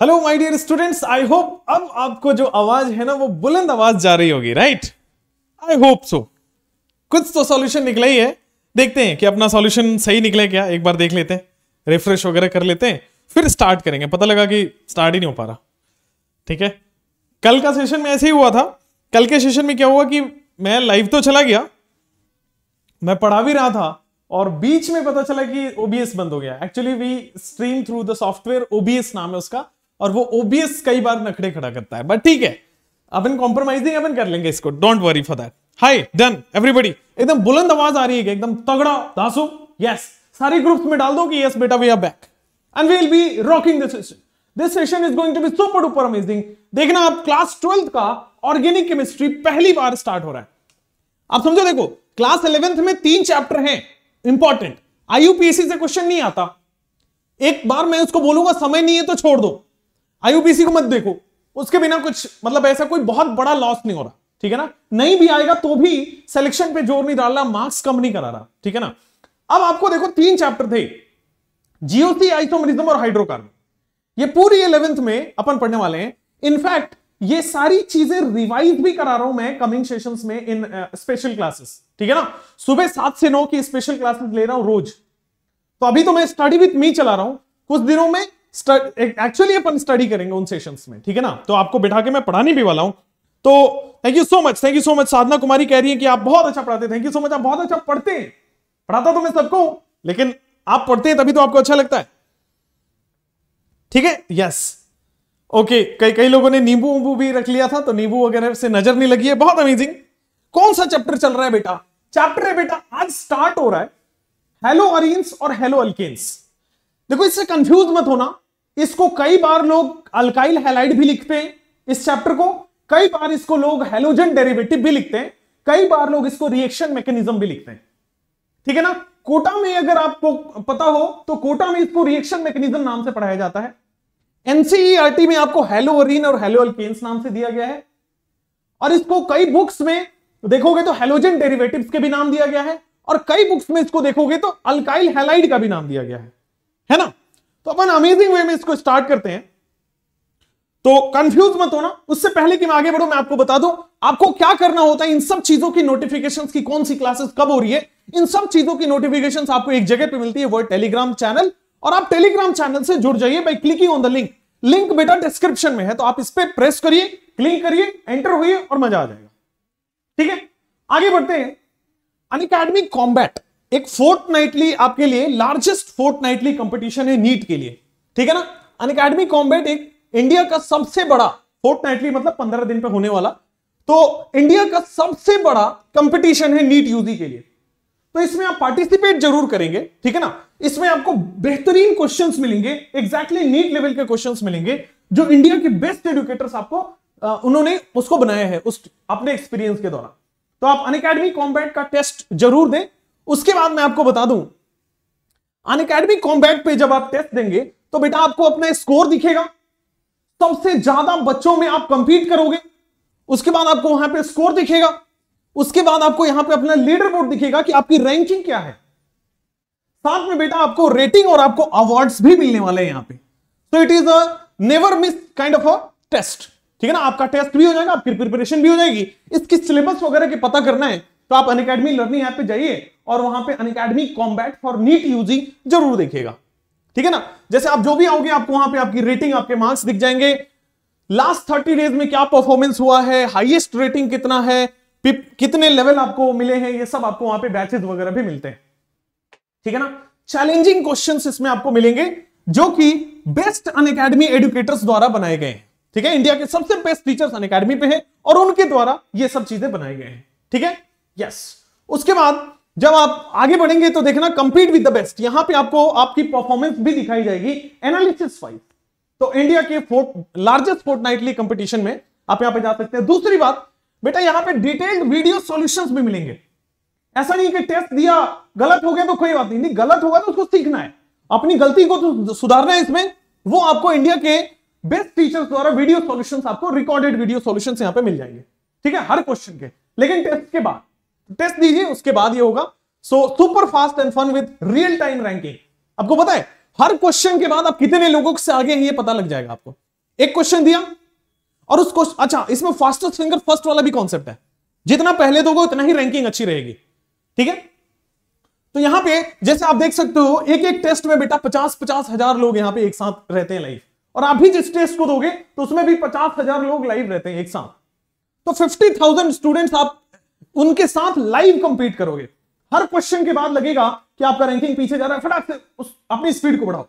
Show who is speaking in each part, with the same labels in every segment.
Speaker 1: Hello my dear students I hope अब आपको जो आवाज है ना वो बुलंद आवाज जा रही होगी राइट आई होप सो कुछ तो सॉल्यूशन निकला ही है देखते हैं कि अपना सॉल्यूशन सही निकले क्या एक बार देख लेते हैं रिफ्रेश वगैरह कर लेते हैं फिर स्टार्ट करेंगे पता लगा कि स्टार्ट ही नहीं हो पा रहा ठीक है कल का सेशन में ऐसे ही हुआ था कल के सेशन में क्या हुआ कि मैं लाइव तो चला गया मैं पढ़ा भी रहा था और बीच में पता चला कि ओबीएस बंद हो गया actually we stream through the software OBS नाम है उसका और वो ओबीएस कई बार नखड़े खड़ा करता है बट ठीक है अपन कॉम्प्रोमाइजिंग अपन कर लेंगे इसको don't worry for that hi done everybody एकदम बुलंद आवाज आ रही है एकदम तगड़ा दासू यस सारे ग्रुप्स में डाल दो कि यस बेटा we are back and we will be rocking this session this session is going to be super duper amazing देखना आप क्लास 12th का ऑर्गेनिक केमिस्ट्री पहली बार स्टार्ट हो रहा है आप समझो देखो क्लास 11th में तीन चैप्टर हैं इंपॉर्टेंट आईयूपीएससी से क्वेश्चन नहीं आता एक बार मैं उसको बोलूंगा समय नहीं है तो छोड़ दो आईयूपीसी को मत देखो उसके बिना कुछ मतलब ऐसा कोई बहुत बड़ा लॉस नहीं हो रहा ठीक है ना नहीं भी आएगा तो भी सिलेक्शन पे जोर नहीं डाल रहा मार्क्स कम नहीं करा रहा ठीक है ना अब आपको देखो तीन चैप्टर थे जीओसी आइसोमरिज्म और हाइड्रोकार्बन ये पूरी इलेवेंथ में अपन पढ़ने वाले हैं इनफैक्ट ये सारी चीजें रिवाइज भी करा रहा हूं मैं कमिंग सेशन में इन स्पेशल क्लासेस ठीक है ना सुबह सात से नौ की स्पेशल क्लासेस ले रहा हूं रोज तो अभी तो मैं स्टडी विथ मी चला रहा हूं कुछ दिनों में एक्चुअली अपन स्टडी करेंगे उन सेशंस में ठीक है ना तो आपको बिठा के मैं पढ़ाने भी वाला हूं तो thank you so much thank you so much Sadhana Kumari कह रही है कि आप बहुत अच्छा पढ़ाते थैंक यू सो मच आप बहुत अच्छा पढ़ते हैं पढ़ाता तो मैं सबको लेकिन आप पढ़ते हैं तभी तो आपको अच्छा लगता है ठीक है यस ओके कई कई लोगों ने नींबू उबू भी रख लिया था तो नींबू वगैरह से नजर नहीं लगी है बहुत अमेजिंग कौन सा चैप्टर चल रहा है बेटा चैप्टर है बेटा आज स्टार्ट हो रहा है हेलो और हेलो अल्केन्स देखो इससे कंफ्यूज मत होना इसको कई बार लोग अल्काइल हेलाइड भी लिखते हैं इस चैप्टर को कई बार इसको लोग हेलोजन डेरिवेटिव भी लिखते हैं कई बार लोग इसको रिएक्शन मैकेनिज्म भी लिखते हैं ठीक है ना कोटा में अगर आपको पता हो तो कोटा में इसको रिएक्शन मैकेनिज्म नाम से पढ़ाया जाता है एनसीईआरटी e में आपको हेलोवरीन और हेलो अल्केन्स नाम से दिया गया है और इसको कई बुक्स में देखोगे तो हेलोजन डेरिवेटिव के भी नाम दिया गया है और कई बुक्स में इसको देखोगे तो अल्काइल हेलाइड का भी नाम दिया गया है है ना तो अपन अमेजिंग वे में इसको स्टार्ट करते हैं तो कंफ्यूज मत होना उससे पहले कि मैं आगे बढ़ू मैं आपको बता दूं आपको क्या करना होता है इन सब चीजों की नोटिफिकेशन की कौन सी क्लासेस कब हो रही है इन सब चीजों की नोटिफिकेशन आपको एक जगह पे मिलती है वो टेलीग्राम चैनल और आप टेलीग्राम चैनल से जुड़ जाइए by clicking on the link link बेटा डिस्क्रिप्शन में है तो आप इस पर प्रेस करिए क्लिक करिए एंटर हुई और मजा आ जाएगा ठीक है आगे बढ़ते हैं अन कॉम्बैट एक फोर्ट नाइटली आपके लिए लार्जेस्ट फोर्ट नाइटली कंपटीशन है नीट के लिए ठीक है ना अन अकेडमी कॉम्बैट एक इंडिया का सबसे बड़ा फोर्ट नाइटली मतलब पंद्रह दिन पे होने वाला तो इंडिया का सबसे बड़ा कंपटीशन है नीट यूजी के लिए तो इसमें आप पार्टिसिपेट जरूर करेंगे ठीक है ना इसमें आपको बेहतरीन क्वेश्चंस मिलेंगे एग्जैक्टली नीट लेवल के क्वेश्चंस मिलेंगे जो इंडिया के बेस्ट एडुकेटर्स आपको आ, उन्होंने उसको बनाया है उस अपने एक्सपीरियंस के दौरान तो आप अनकेडमी कॉम्बैट का टेस्ट जरूर दें उसके बाद मैं आपको बता दूं अन अकेडमी कॉम्बैट पे जब आप टेस्ट देंगे तो बेटा आपको अपना स्कोर दिखेगा सबसे ज्यादा बच्चों में आप कंपीट करोगे उसके बाद आपको वहां पे स्कोर दिखेगा उसके बाद आपको यहां पे अपना लीडर बोर्ड दिखेगा कि आपकी रैंकिंग क्या है साथ में बेटा आपको रेटिंग और आपको अवार्ड्स भी मिलने वाले हैं यहां पे तो it is a never miss kind of a test ठीक है ना आपका टेस्ट भी हो जाएगा आपकी प्रिपरेशन भी हो जाएगी इसकी सिलेबस वगैरह के पता करना है तो आप अन लर्निंग ऐप पे जाइए और वहां पे Unacademy combat for NEET UG जरूर देखेगा ठीक है ना जैसे आप जो भी आओगे आपको वहां पे आपकी रेटिंग आपके मार्क्स दिख जाएंगे लास्ट थर्टी डेज में क्या परफॉर्मेंस हुआ है हाईएस्ट रेटिंग कितना है कितने लेवल आपको मिले हैं ये सब आपको वहां पे बैचेज वगैरह भी मिलते हैं ठीक है ना चैलेंजिंग क्वेश्चन इसमें आपको मिलेंगे जो कि बेस्ट अन अकेडमी एडुकेटर्स द्वारा बनाए गए हैं ठीक है इंडिया के सबसे बेस्ट टीचर्स अन पे हैं और उनके द्वारा ये सब चीजें बनाए गए हैं ठीक है यस उसके बाद जब आप आगे बढ़ेंगे तो देखना कंपीट विद द बेस्ट यहां पे आपको आपकी परफॉर्मेंस भी दिखाई जाएगी एनालिसिस वाइज तो इंडिया के फोर्ट लार्जेस्ट फोर्ट नाइटली कंपटीशन में आप यहां पे जा सकते हैं दूसरी बात बेटा यहां पे डिटेल्ड वीडियो सॉल्यूशंस भी मिलेंगे ऐसा नहीं कि टेस्ट दिया गलत हो गया तो कोई बात नहीं नहीं गलत होगा तो उसको सीखना है अपनी गलती को तो सुधारना है इसमें वो आपको इंडिया के बेस्ट टीचर्स द्वारा वीडियो सोल्यूशन आपको रिकॉर्डेड वीडियो सोल्यूशन यहां पे मिल जाएंगे ठीक है हर क्वेश्चन के लेकिन टेस्ट के बाद टेस्ट दीजिए उसके बाद ये होगा so super fast and fun with real time ranking आपको पता है हर क्वेश्चन के बाद आप कितने लोगों से आगे हैं ये पता लग जाएगा आपको एक क्वेश्चन दिया और उस क्वेश्चन अच्छा इसमें फास्टेस्ट फिंगर फर्स्ट वाला भी कॉन्सेप्ट है जितना पहले दोगे उतना ही रैंकिंग अच्छी रहेगी ठीक है तो यहां पे जैसे आप देख सकते हो एक एक टेस्ट में बेटा पचास पचास हजार लोग यहां पे एक साथ रहते हैं लाइव और आप भी जिस टेस्ट को दोगे तो उसमें भी पचास हजार लोग लाइव रहते हैं एक साथ तो फिफ्टी थाउजेंड स्टूडेंट्स आप उनके साथ लाइव कंपीट करोगे हर क्वेश्चन के बाद लगेगा कि आपका रैंकिंग पीछे जा रहा है फटाफट उस अपनी स्पीड को बढ़ाओ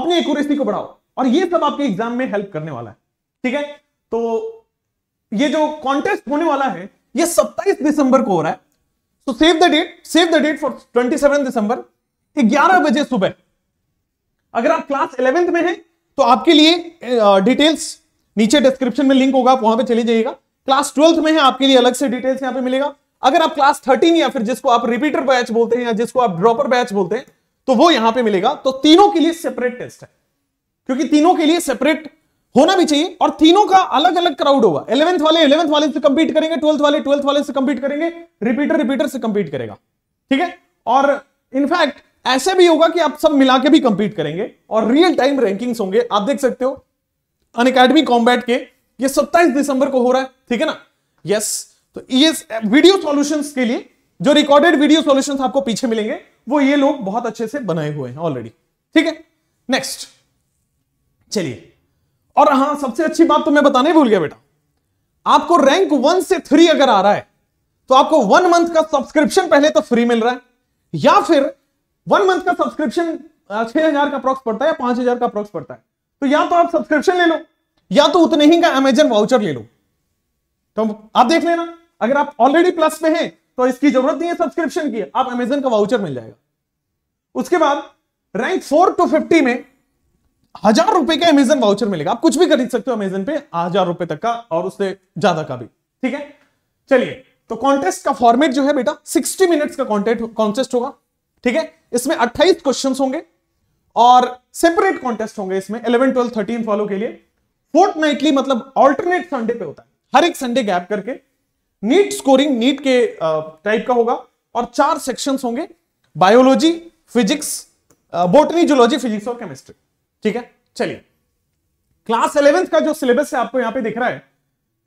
Speaker 1: अपनी एक्यूरेसी को बढ़ाओ और ये सब आपके एग्जाम में हेल्प करने वाला है ठीक है तो ये जो कॉन्टेस्ट होने वाला है ये 27 दिसंबर को हो रहा है तो save the date save the date for 27 दिसंबर 11 बजे सुबह अगर आप क्लास इलेवेंथ में हैं तो आपके लिए डिटेल्स नीचे डिस्क्रिप्शन में लिंक होगा आप वहां पर चले जाइएगा क्लास ट्वेल्थ में है आपके लिए अलग से डिटेल्स यहां पे मिलेगा अगर आप क्लास थर्टीन या फिर जिसको आप रिपीटर बैच बोलते हैं या जिसको आप ड्रॉपर बैच बोलते हैं तो वो यहां पे मिलेगा तो तीनों के लिए सेपरेट टेस्ट है क्योंकि तीनों के लिए सेपरेट होना भी चाहिए और तीनों का अलग अलग क्राउड होगा इलेवंथ वाले इलेवंथ वाले से कंपीट करेंगे ट्वेल्थ वाले ट्वेल्थ वाले से कंपीट करेंगे रिपीटर रिपीटर से कंपीट करेगा ठीक है और इनफैक्ट ऐसे भी होगा कि आप सब मिला के भी कंपीट करेंगे और रियल टाइम रैंकिंग्स होंगे आप देख सकते हो अन अकेडमी कॉम्बैट के ये 27 दिसंबर को हो रहा है ठीक है ना यस yes, तो ये वीडियो सॉल्यूशंस के लिए जो रिकॉर्डेड वीडियो सॉल्यूशंस आपको पीछे मिलेंगे वो ये लोग बहुत अच्छे से बनाए हुए हैं ऑलरेडी ठीक है नेक्स्ट चलिए और हां सबसे अच्छी बात तो मैं बताने भूल गया बेटा आपको रैंक वन से थ्री अगर आ रहा है तो आपको वन मंथ का सब्सक्रिप्शन पहले तो फ्री मिल रहा है या फिर वन मंथ का सब्सक्रिप्शन छह हजार का प्रॉक्स पड़ता है या पांच हजार का प्रॉक्स पड़ता है तो या तो आप सब्सक्रिप्शन ले लो या तो उतने ही का अमेजन वाउचर ले लो तो आप देख लेना अगर आप ऑलरेडी प्लस में हैं तो इसकी जरूरत नहीं है सब्सक्रिप्शन की आप अमेजन का वाउचर मिल जाएगा उसके बाद रैंक फोर टू फिफ्टी में हजार रुपए का अमेजन वाउचर मिलेगा आप कुछ भी खरीद सकते हो अमेजन पे हजार रुपए तक का और उससे ज्यादा का भी ठीक है चलिए तो कॉन्टेस्ट का फॉर्मेट जो है बेटा सिक्सटी मिनट्स का कॉन्टेस्ट कॉन्टेस्ट होगा ठीक है इसमें अट्ठाईस क्वेश्चन होंगे और सेपरेट कॉन्टेस्ट होंगे इसमें इलेवन ट्वेल्व थर्टीन फॉलो के लिए फोर्थ नाइटली मतलब ऑल्टरनेट संडे पे होता है हर एक संडे गैप करके नीट स्कोरिंग नीट के टाइप का होगा और चार सेक्शंस होंगे biology physics botany zoology physics और केमिस्ट्री ठीक है चलिए क्लास इलेवेंथ का जो सिलेबस है आपको यहां पे दिख रहा है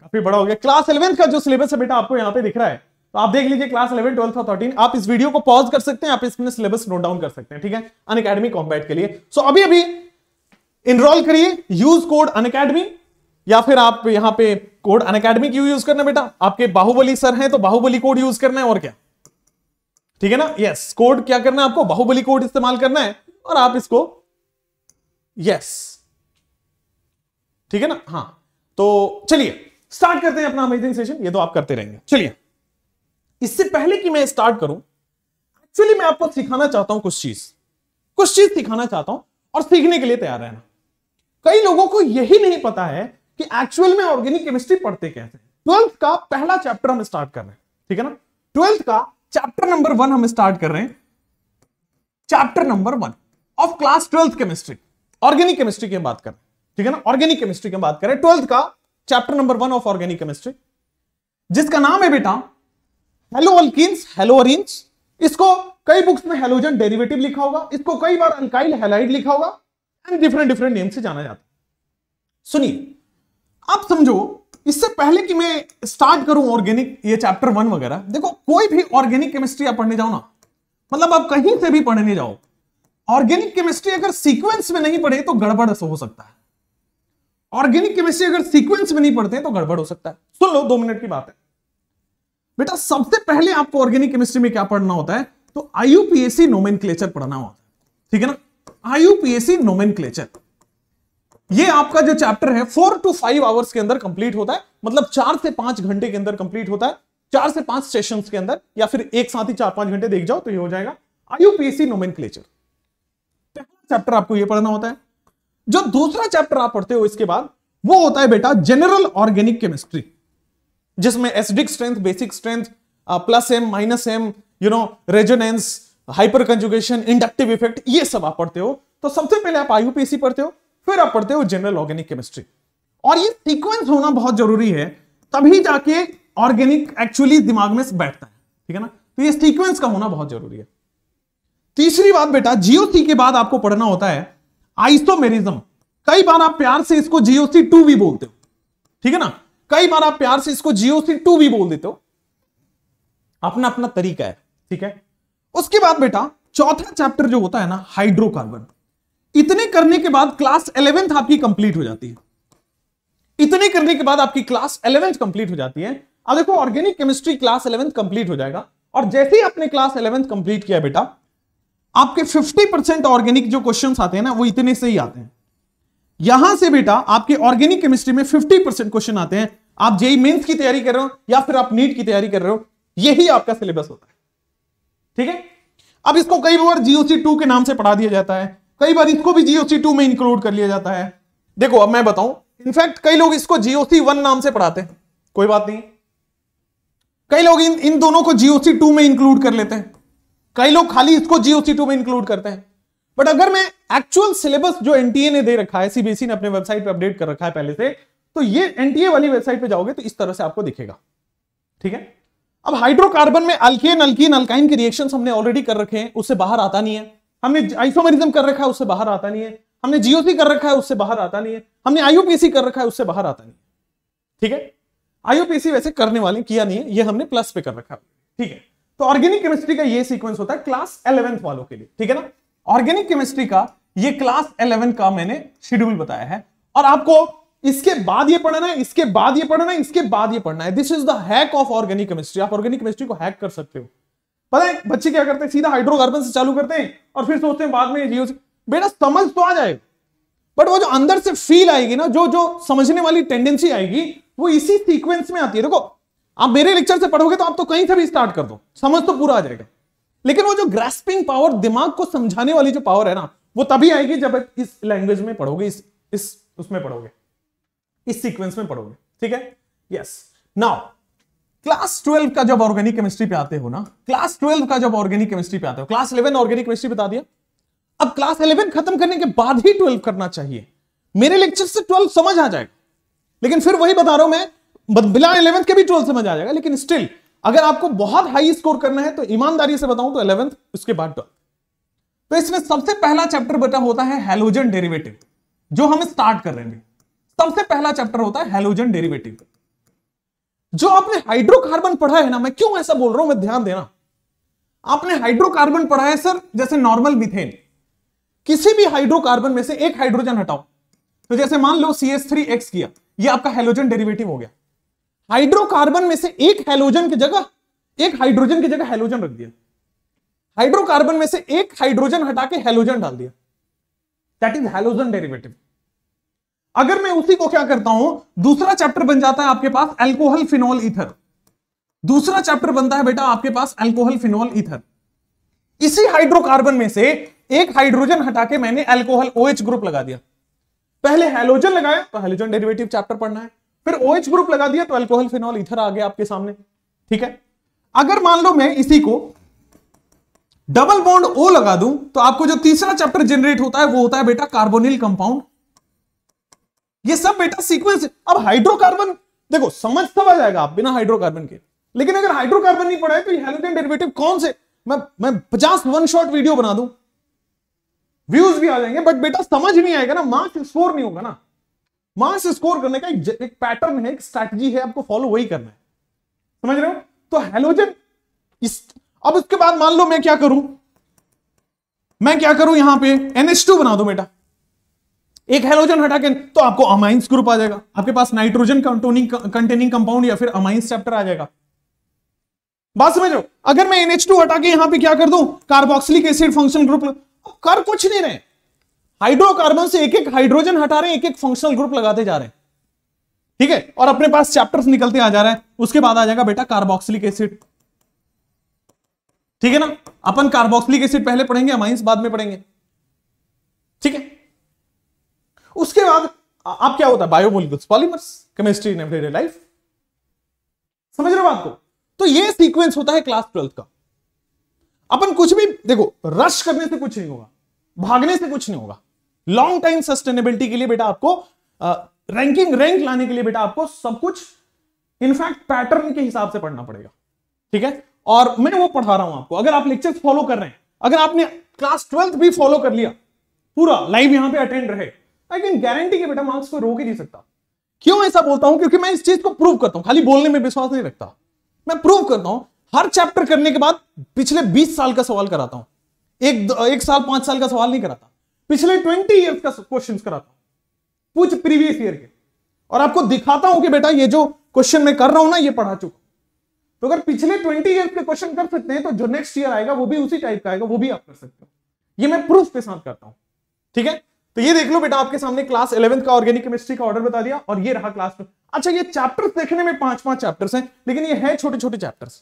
Speaker 1: काफी बड़ा हो गया क्लास इलेवेंथ का जो सिलेबस है बेटा आपको यहां पे दिख रहा है तो आप देख लीजिए क्लास इलेवन ट्वेल्थ और थर्टीन आप इस वीडियो को पॉज कर सकते हैं आप इसमें सिलेबस नोट डाउन कर सकते हैं ठीक है अन अकेडमी कॉम्बैट के लिए सो so, अभी अभी इनरोल करिए यूज कोड अन अकेडमी या फिर आप यहां पे कोड अन अकेडमी क्यों यूज करना बेटा आपके बाहुबली सर हैं तो बाहुबली कोड यूज करना है और क्या ठीक है ना यस कोड क्या करना है आपको बाहुबली कोड इस्तेमाल करना है और आप इसको यस ठीक है ना हाँ तो चलिए स्टार्ट करते हैं अपना अमेजिंग सेशन ये तो आप करते रहेंगे चलिए इससे पहले कि मैं स्टार्ट करूं एक्चुअली मैं आपको सिखाना चाहता हूं कुछ चीज कुछ चीज सिखाना चाहता हूं और सीखने के लिए तैयार रहना कई लोगों को यही नहीं पता है कि एक्चुअल में ऑर्गेनिक केमिस्ट्री पढ़ते कैसे ट्वेल्थ का पहला चैप्टर हम स्टार्ट कर रहे हैं ठीक है ना ट्वेल्थ का चैप्टर नंबर वन हम स्टार्ट कर रहे हैं chapter number one of class twelfth chemistry organic chemistry की हम बात करें ठीक है ना ऑर्गेनिक केमिस्ट्री की बात करें ट्वेल्थ का chapter number one of organic chemistry जिसका नाम है बेटा हेलो अल्किस हेलो अरिंस इसको कई बुक्स में हेलोजन डेरिवेटिव लिखा होगा इसको कई बार अल्काइल हेलाइड लिखा होगा एंड डिफरेंट डिफरेंट नेम से जाना जाता है सुनिए अब समझो इससे पहले कि मैं स्टार्ट करूं ऑर्गेनिक ये चैप्टर वन वगैरह देखो कोई भी ऑर्गेनिक केमिस्ट्री आप पढ़ने जाओ ना मतलब आप कहीं से भी पढ़ने जाओ ऑर्गेनिक केमिस्ट्री अगर सीक्वेंस में नहीं पढ़े तो गड़बड़ हो सकता है ऑर्गेनिक केमिस्ट्री अगर सीक्वेंस में नहीं पढ़ते तो गड़बड़ हो सकता है सुन लो दो मिनट की बात है बेटा सबसे पहले आपको ऑर्गेनिक केमिस्ट्री में क्या पढ़ना होता है तो आईयूपीएसी नोमेन पढ़ना होता है ठीक है ना आई आईयूपीएसी नोमेन क्लेचर ये आपका जो चैप्टर है फोर टू फाइव आवर्स के अंदर कंप्लीट होता है मतलब चार से पांच घंटे के अंदर कंप्लीट होता है चार से पांच सेशंस के अंदर या फिर एक साथ ही चार पांच घंटे देख जाओ तो ये हो जाएगा आईयूपीएससी नोमेन पहला चैप्टर आपको ये पढ़ना होता है जो दूसरा चैप्टर आप पढ़ते हो इसके बाद वो होता है बेटा जनरल ऑर्गेनिक केमिस्ट्री जिसमें acidic strength basic strength plus M minus M you know resonance hyperconjugation inductive effect ये सब आप पढ़ते हो तो सबसे पहले आप आईयूपीएससी पढ़ते हो फिर आप पढ़ते हो जनरल ऑर्गेनिक केमिस्ट्री और ये सीक्वेंस होना बहुत जरूरी है तभी जाके ऑर्गेनिक एक्चुअली दिमाग में बैठता है ठीक है ना तो ये सीक्वेंस का होना बहुत जरूरी है तीसरी बात बेटा जीओसी के बाद आपको पढ़ना होता है आइसोमेरिज्म कई बार आप प्यार से इसको जीओसी टू भी बोलते हो ठीक है ना कई बार आप प्यार से इसको जीओसी टू भी बोल देते हो अपना अपना तरीका है ठीक है उसके बाद बेटा चौथा चैप्टर जो होता है ना हाइड्रोकार्बन इतने करने के बाद क्लास इलेवेंथ आपकी कंप्लीट हो जाती है इतने करने के बाद आपकी क्लास इलेवेंथ कंप्लीट हो जाती है अब देखो organic chemistry class eleventh complete हो जाएगा और जैसे ही आपने क्लास इलेवेंथ कंप्लीट किया बेटा आपके 50 परसेंट ऑर्गेनिक जो क्वेश्चंस आते हैं ना वो इतने से ही आते हैं यहां से बेटा आपके ऑर्गेनिक केमिस्ट्री में 50 परसेंट क्वेश्चन आते हैं आप जेई मेन्स की तैयारी कर रहे हो या फिर आप नीट की तैयारी कर रहे हो यही आपका सिलेबस होता है ठीक है अब इसको कई बार जीओसी टू के नाम से पढ़ा दिया जाता है कई बार इसको भी जीओसी टू में इंक्लूड कर लिया जाता है देखो अब मैं बताऊं इनफैक्ट कई लोग इसको जीओसी वन नाम से पढ़ाते हैं कोई बात नहीं कई लोग इन इन दोनों को जीओसी टू में इंक्लूड कर लेते हैं कई लोग खाली इसको जीओसी टू में इंक्लूड करते हैं बट अगर मैं एक्चुअल सिलेबस जो एनटीए ने दे रखा है सीबीएसई e ने अपने वेबसाइट पर अपडेट कर रखा है पहले से तो ये एनटीए वाली वेबसाइट पे जाओगे तो इस तरह से आपको दिखेगा ठीक है अब हाइड्रोकार्बन में अल्केन अल्किन अल्काइन के रिएक्शन हमने ऑलरेडी कर रखे हैं उससे बाहर आता नहीं है हमने आइसोमेरिज्म कर रखा है उससे बाहर आता नहीं है हमने जीओसी कर रखा है उससे बाहर आता नहीं है हमने आईओपीसी कर रखा है उससे बाहर आता नहीं ठीक है आईओपीसी वैसे करने वाले किया नहीं है ये हमने प्लस पे कर रखा है ठीक है तो ऑर्गेनिक केमिस्ट्री का ये सीक्वेंस होता है क्लास इलेवेंथ वालों के लिए ठीक है ना ऑर्गेनिक केमिस्ट्री का ये क्लास इलेवन का मैंने शेड्यूल बताया है और आपको इसके बाद ये पढ़ना है इसके बाद ये पढ़ना है इसके बाद ये पढ़ना है this is the hack of organic chemistry आप ऑर्गेनिक केमिस्ट्री को हैक कर सकते हो पता है बच्चे क्या करते हैं सीधा हाइड्रोकार्बन से चालू करते हैं और फिर सोचते हैं बाद में जियो बेटा समझ तो आ जाएगा बट वो जो अंदर से फील आएगी ना जो जो समझने वाली टेंडेंसी आएगी वो इसी सीक्वेंस में आती है देखो आप मेरे लेक्चर से पढ़ोगे तो आप तो कहीं से भी स्टार्ट कर दो समझ तो पूरा आ जाएगा लेकिन वो जो ग्रेस्पिंग पावर दिमाग को समझाने वाली जो पावर है ना वो तभी आएगी जब इस लैंग्वेज में पढ़ोगे इस इस उसमें पढ़ोगे इस सीक्वेंस में पढ़ोगे ठीक है यस नाउ क्लास ट्वेल्व का जब ऑर्गेनिक केमिस्ट्री पे आते हो ना क्लास ट्वेल्व का जब ऑर्गेनिक केमिस्ट्री पे आते हो क्लास इलेवन ऑर्गेनिक केमिस्ट्री बता दिया अब क्लास इलेवन खत्म करने के बाद ही ट्वेल्व करना चाहिए मेरे लेक्चर से ट्वेल्व समझ आ जाएगा लेकिन फिर वही बता रहा हूं मैं बिना इलेवंथ के भी ट्वेल्व समझ आ जाएगा लेकिन स्टिल अगर आपको बहुत हाई स्कोर करना है तो ईमानदारी से बताऊं तो इलेवंथ उसके बाद ट्वेल्थ तो इसमें सबसे पहला चैप्टर बेटा होता है हेलोजन डेरिवेटिव जो हम स्टार्ट कर रहे हैं सबसे पहला चैप्टर होता है हेलोजन डेरिवेटिव का जो आपने हाइड्रोकार्बन पढ़ा है ना मैं क्यों ऐसा बोल रहा हूं मैं ध्यान देना आपने हाइड्रोकार्बन पढ़ा है सर जैसे नॉर्मल मिथेन किसी भी हाइड्रोकार्बन में से एक हाइड्रोजन हटाओ तो जैसे मान लो सी एस थ्री एक्स किया ये आपका हेलोजन डेरिवेटिव हो गया हाइड्रोकार्बन में से एक हेलोजन की जगह एक हाइड्रोजन की जगह हेलोजन रख दिया हाइड्रोकार्बन में से एक हाइड्रोजन हटा के हेलोजन डाल दिया दैट इज हेलोजन डेरिवेटिव अगर मैं उसी को क्या करता हूं दूसरा चैप्टर बन जाता है आपके पास एल्कोहल फिनोल इथर दूसरा चैप्टर बनता है बेटा आपके पास एल्कोहल फिनोल इथर इसी हाइड्रोकार्बन में से एक हाइड्रोजन हटा के मैंने एल्कोहल ओएच ग्रुप लगा दिया पहले हेलोजन लगाया तो हेलोजन डेरिवेटिव चैप्टर पढ़ना है फिर ओएच OH ग्रुप लगा दिया तो एल्कोहल फिनोल इथर आ गया आपके सामने ठीक है अगर मान लो मैं इसी को डबल बॉन्ड ओ लगा दूं तो आपको जो तीसरा चैप्टर जनरेट होता है वो होता है बेटा कार्बोनिल कंपाउंड ये सब बेटा सीक्वेंस अब हाइड्रोकार्बन देखो समझ तब तो आ जाएगा आप बिना हाइड्रोकार्बन के लेकिन अगर हाइड्रोकार्बन नहीं पड़ा है तो हेलोजन डेरिवेटिव कौन से मैं मैं पचास वन शॉट वीडियो बना दूं व्यूज भी आ जाएंगे बट बेटा समझ नहीं आएगा ना मार्क्स स्कोर नहीं होगा ना मार्क्स स्कोर करने का एक, एक पैटर्न है एक स्ट्रैटेजी है आपको फॉलो वही करना है समझ रहे हो तो हेलोजन इस अब उसके बाद मान लो मैं क्या करूं मैं क्या करूं यहां पे एनएच टू बना दो बेटा एक हेलोजन हटा के तो आपको अमाइंस ग्रुप आ जाएगा आपके पास नाइट्रोजन कंटेनिंग कंपाउंड या फिर अमाइंस चैप्टर आ जाएगा बात समझ लो अगर मैं NH2 हटा के यहां पे क्या कर दू कार्बोक्सिलिक एसिड फंक्शन ग्रुप कर कुछ नहीं रहे हाइड्रोकार्बन से एक एक हाइड्रोजन हटा रहे हैं एक एक फंक्शनल ग्रुप लगाते जा रहे हैं ठीक है और अपने पास चैप्टर्स निकलते आ जा रहे हैं उसके बाद आ जाएगा बेटा कार्बोक्सिलिक एसिड ठीक है ना अपन कार्बोक्सिलिक एसिड पहले पढ़ेंगे अमाइंस बाद में पढ़ेंगे ठीक है उसके बाद आप क्या होता है biomolecules polymers chemistry in everyday life समझ रहे हो आपको तो ये सीक्वेंस होता है क्लास ट्वेल्थ का अपन कुछ भी देखो रश करने से कुछ नहीं होगा भागने से कुछ नहीं होगा लॉन्ग टाइम सस्टेनेबिलिटी के लिए बेटा आपको रैंकिंग रैंक लाने के लिए बेटा आपको सब कुछ इनफैक्ट पैटर्न के हिसाब से पढ़ना पड़ेगा ठीक है और मैं वो पढ़ा रहा हूं आपको अगर आप लेक्चर फॉलो कर रहे हैं अगर आपने क्लास ट्वेल्थ भी फॉलो कर लिया पूरा लाइव यहां पे अटेंड रहे आई कैन गारंटी के बेटा मार्क्स को रोक ही नहीं सकता क्यों ऐसा बोलता हूं क्योंकि मैं इस चीज को प्रूव करता हूं खाली बोलने में विश्वास नहीं रखता मैं प्रूव करता हूं हर चैप्टर करने के बाद पिछले 20 साल का सवाल कराता हूं एक एक साल पांच साल का सवाल नहीं कराता पिछले 20 इयर्स का क्वेश्चन कराता हूं कुछ प्रीवियस ईयर के और आपको दिखाता हूं कि बेटा ये जो क्वेश्चन मैं कर रहा हूं ना ये पढ़ा चुका तो अगर पिछले ट्वेंटी ईयर के क्वेश्चन कर सकते हैं तो जो नेक्स्ट ईयर आएगा वो भी उसी टाइप का आएगा वो भी आप कर सकते हो ये मैं प्रूफ के साथ करता हूं ठीक है तो ये देख लो बेटा आपके सामने क्लास इलेवंथ का ऑर्गेनिक केमिस्ट्री का ऑर्डर बता दिया और ये रहा क्लास में अच्छा ये चैप्टर्स देखने में पांच पांच चैप्टर्स हैं लेकिन ये है छोटे छोटे चैप्टर्स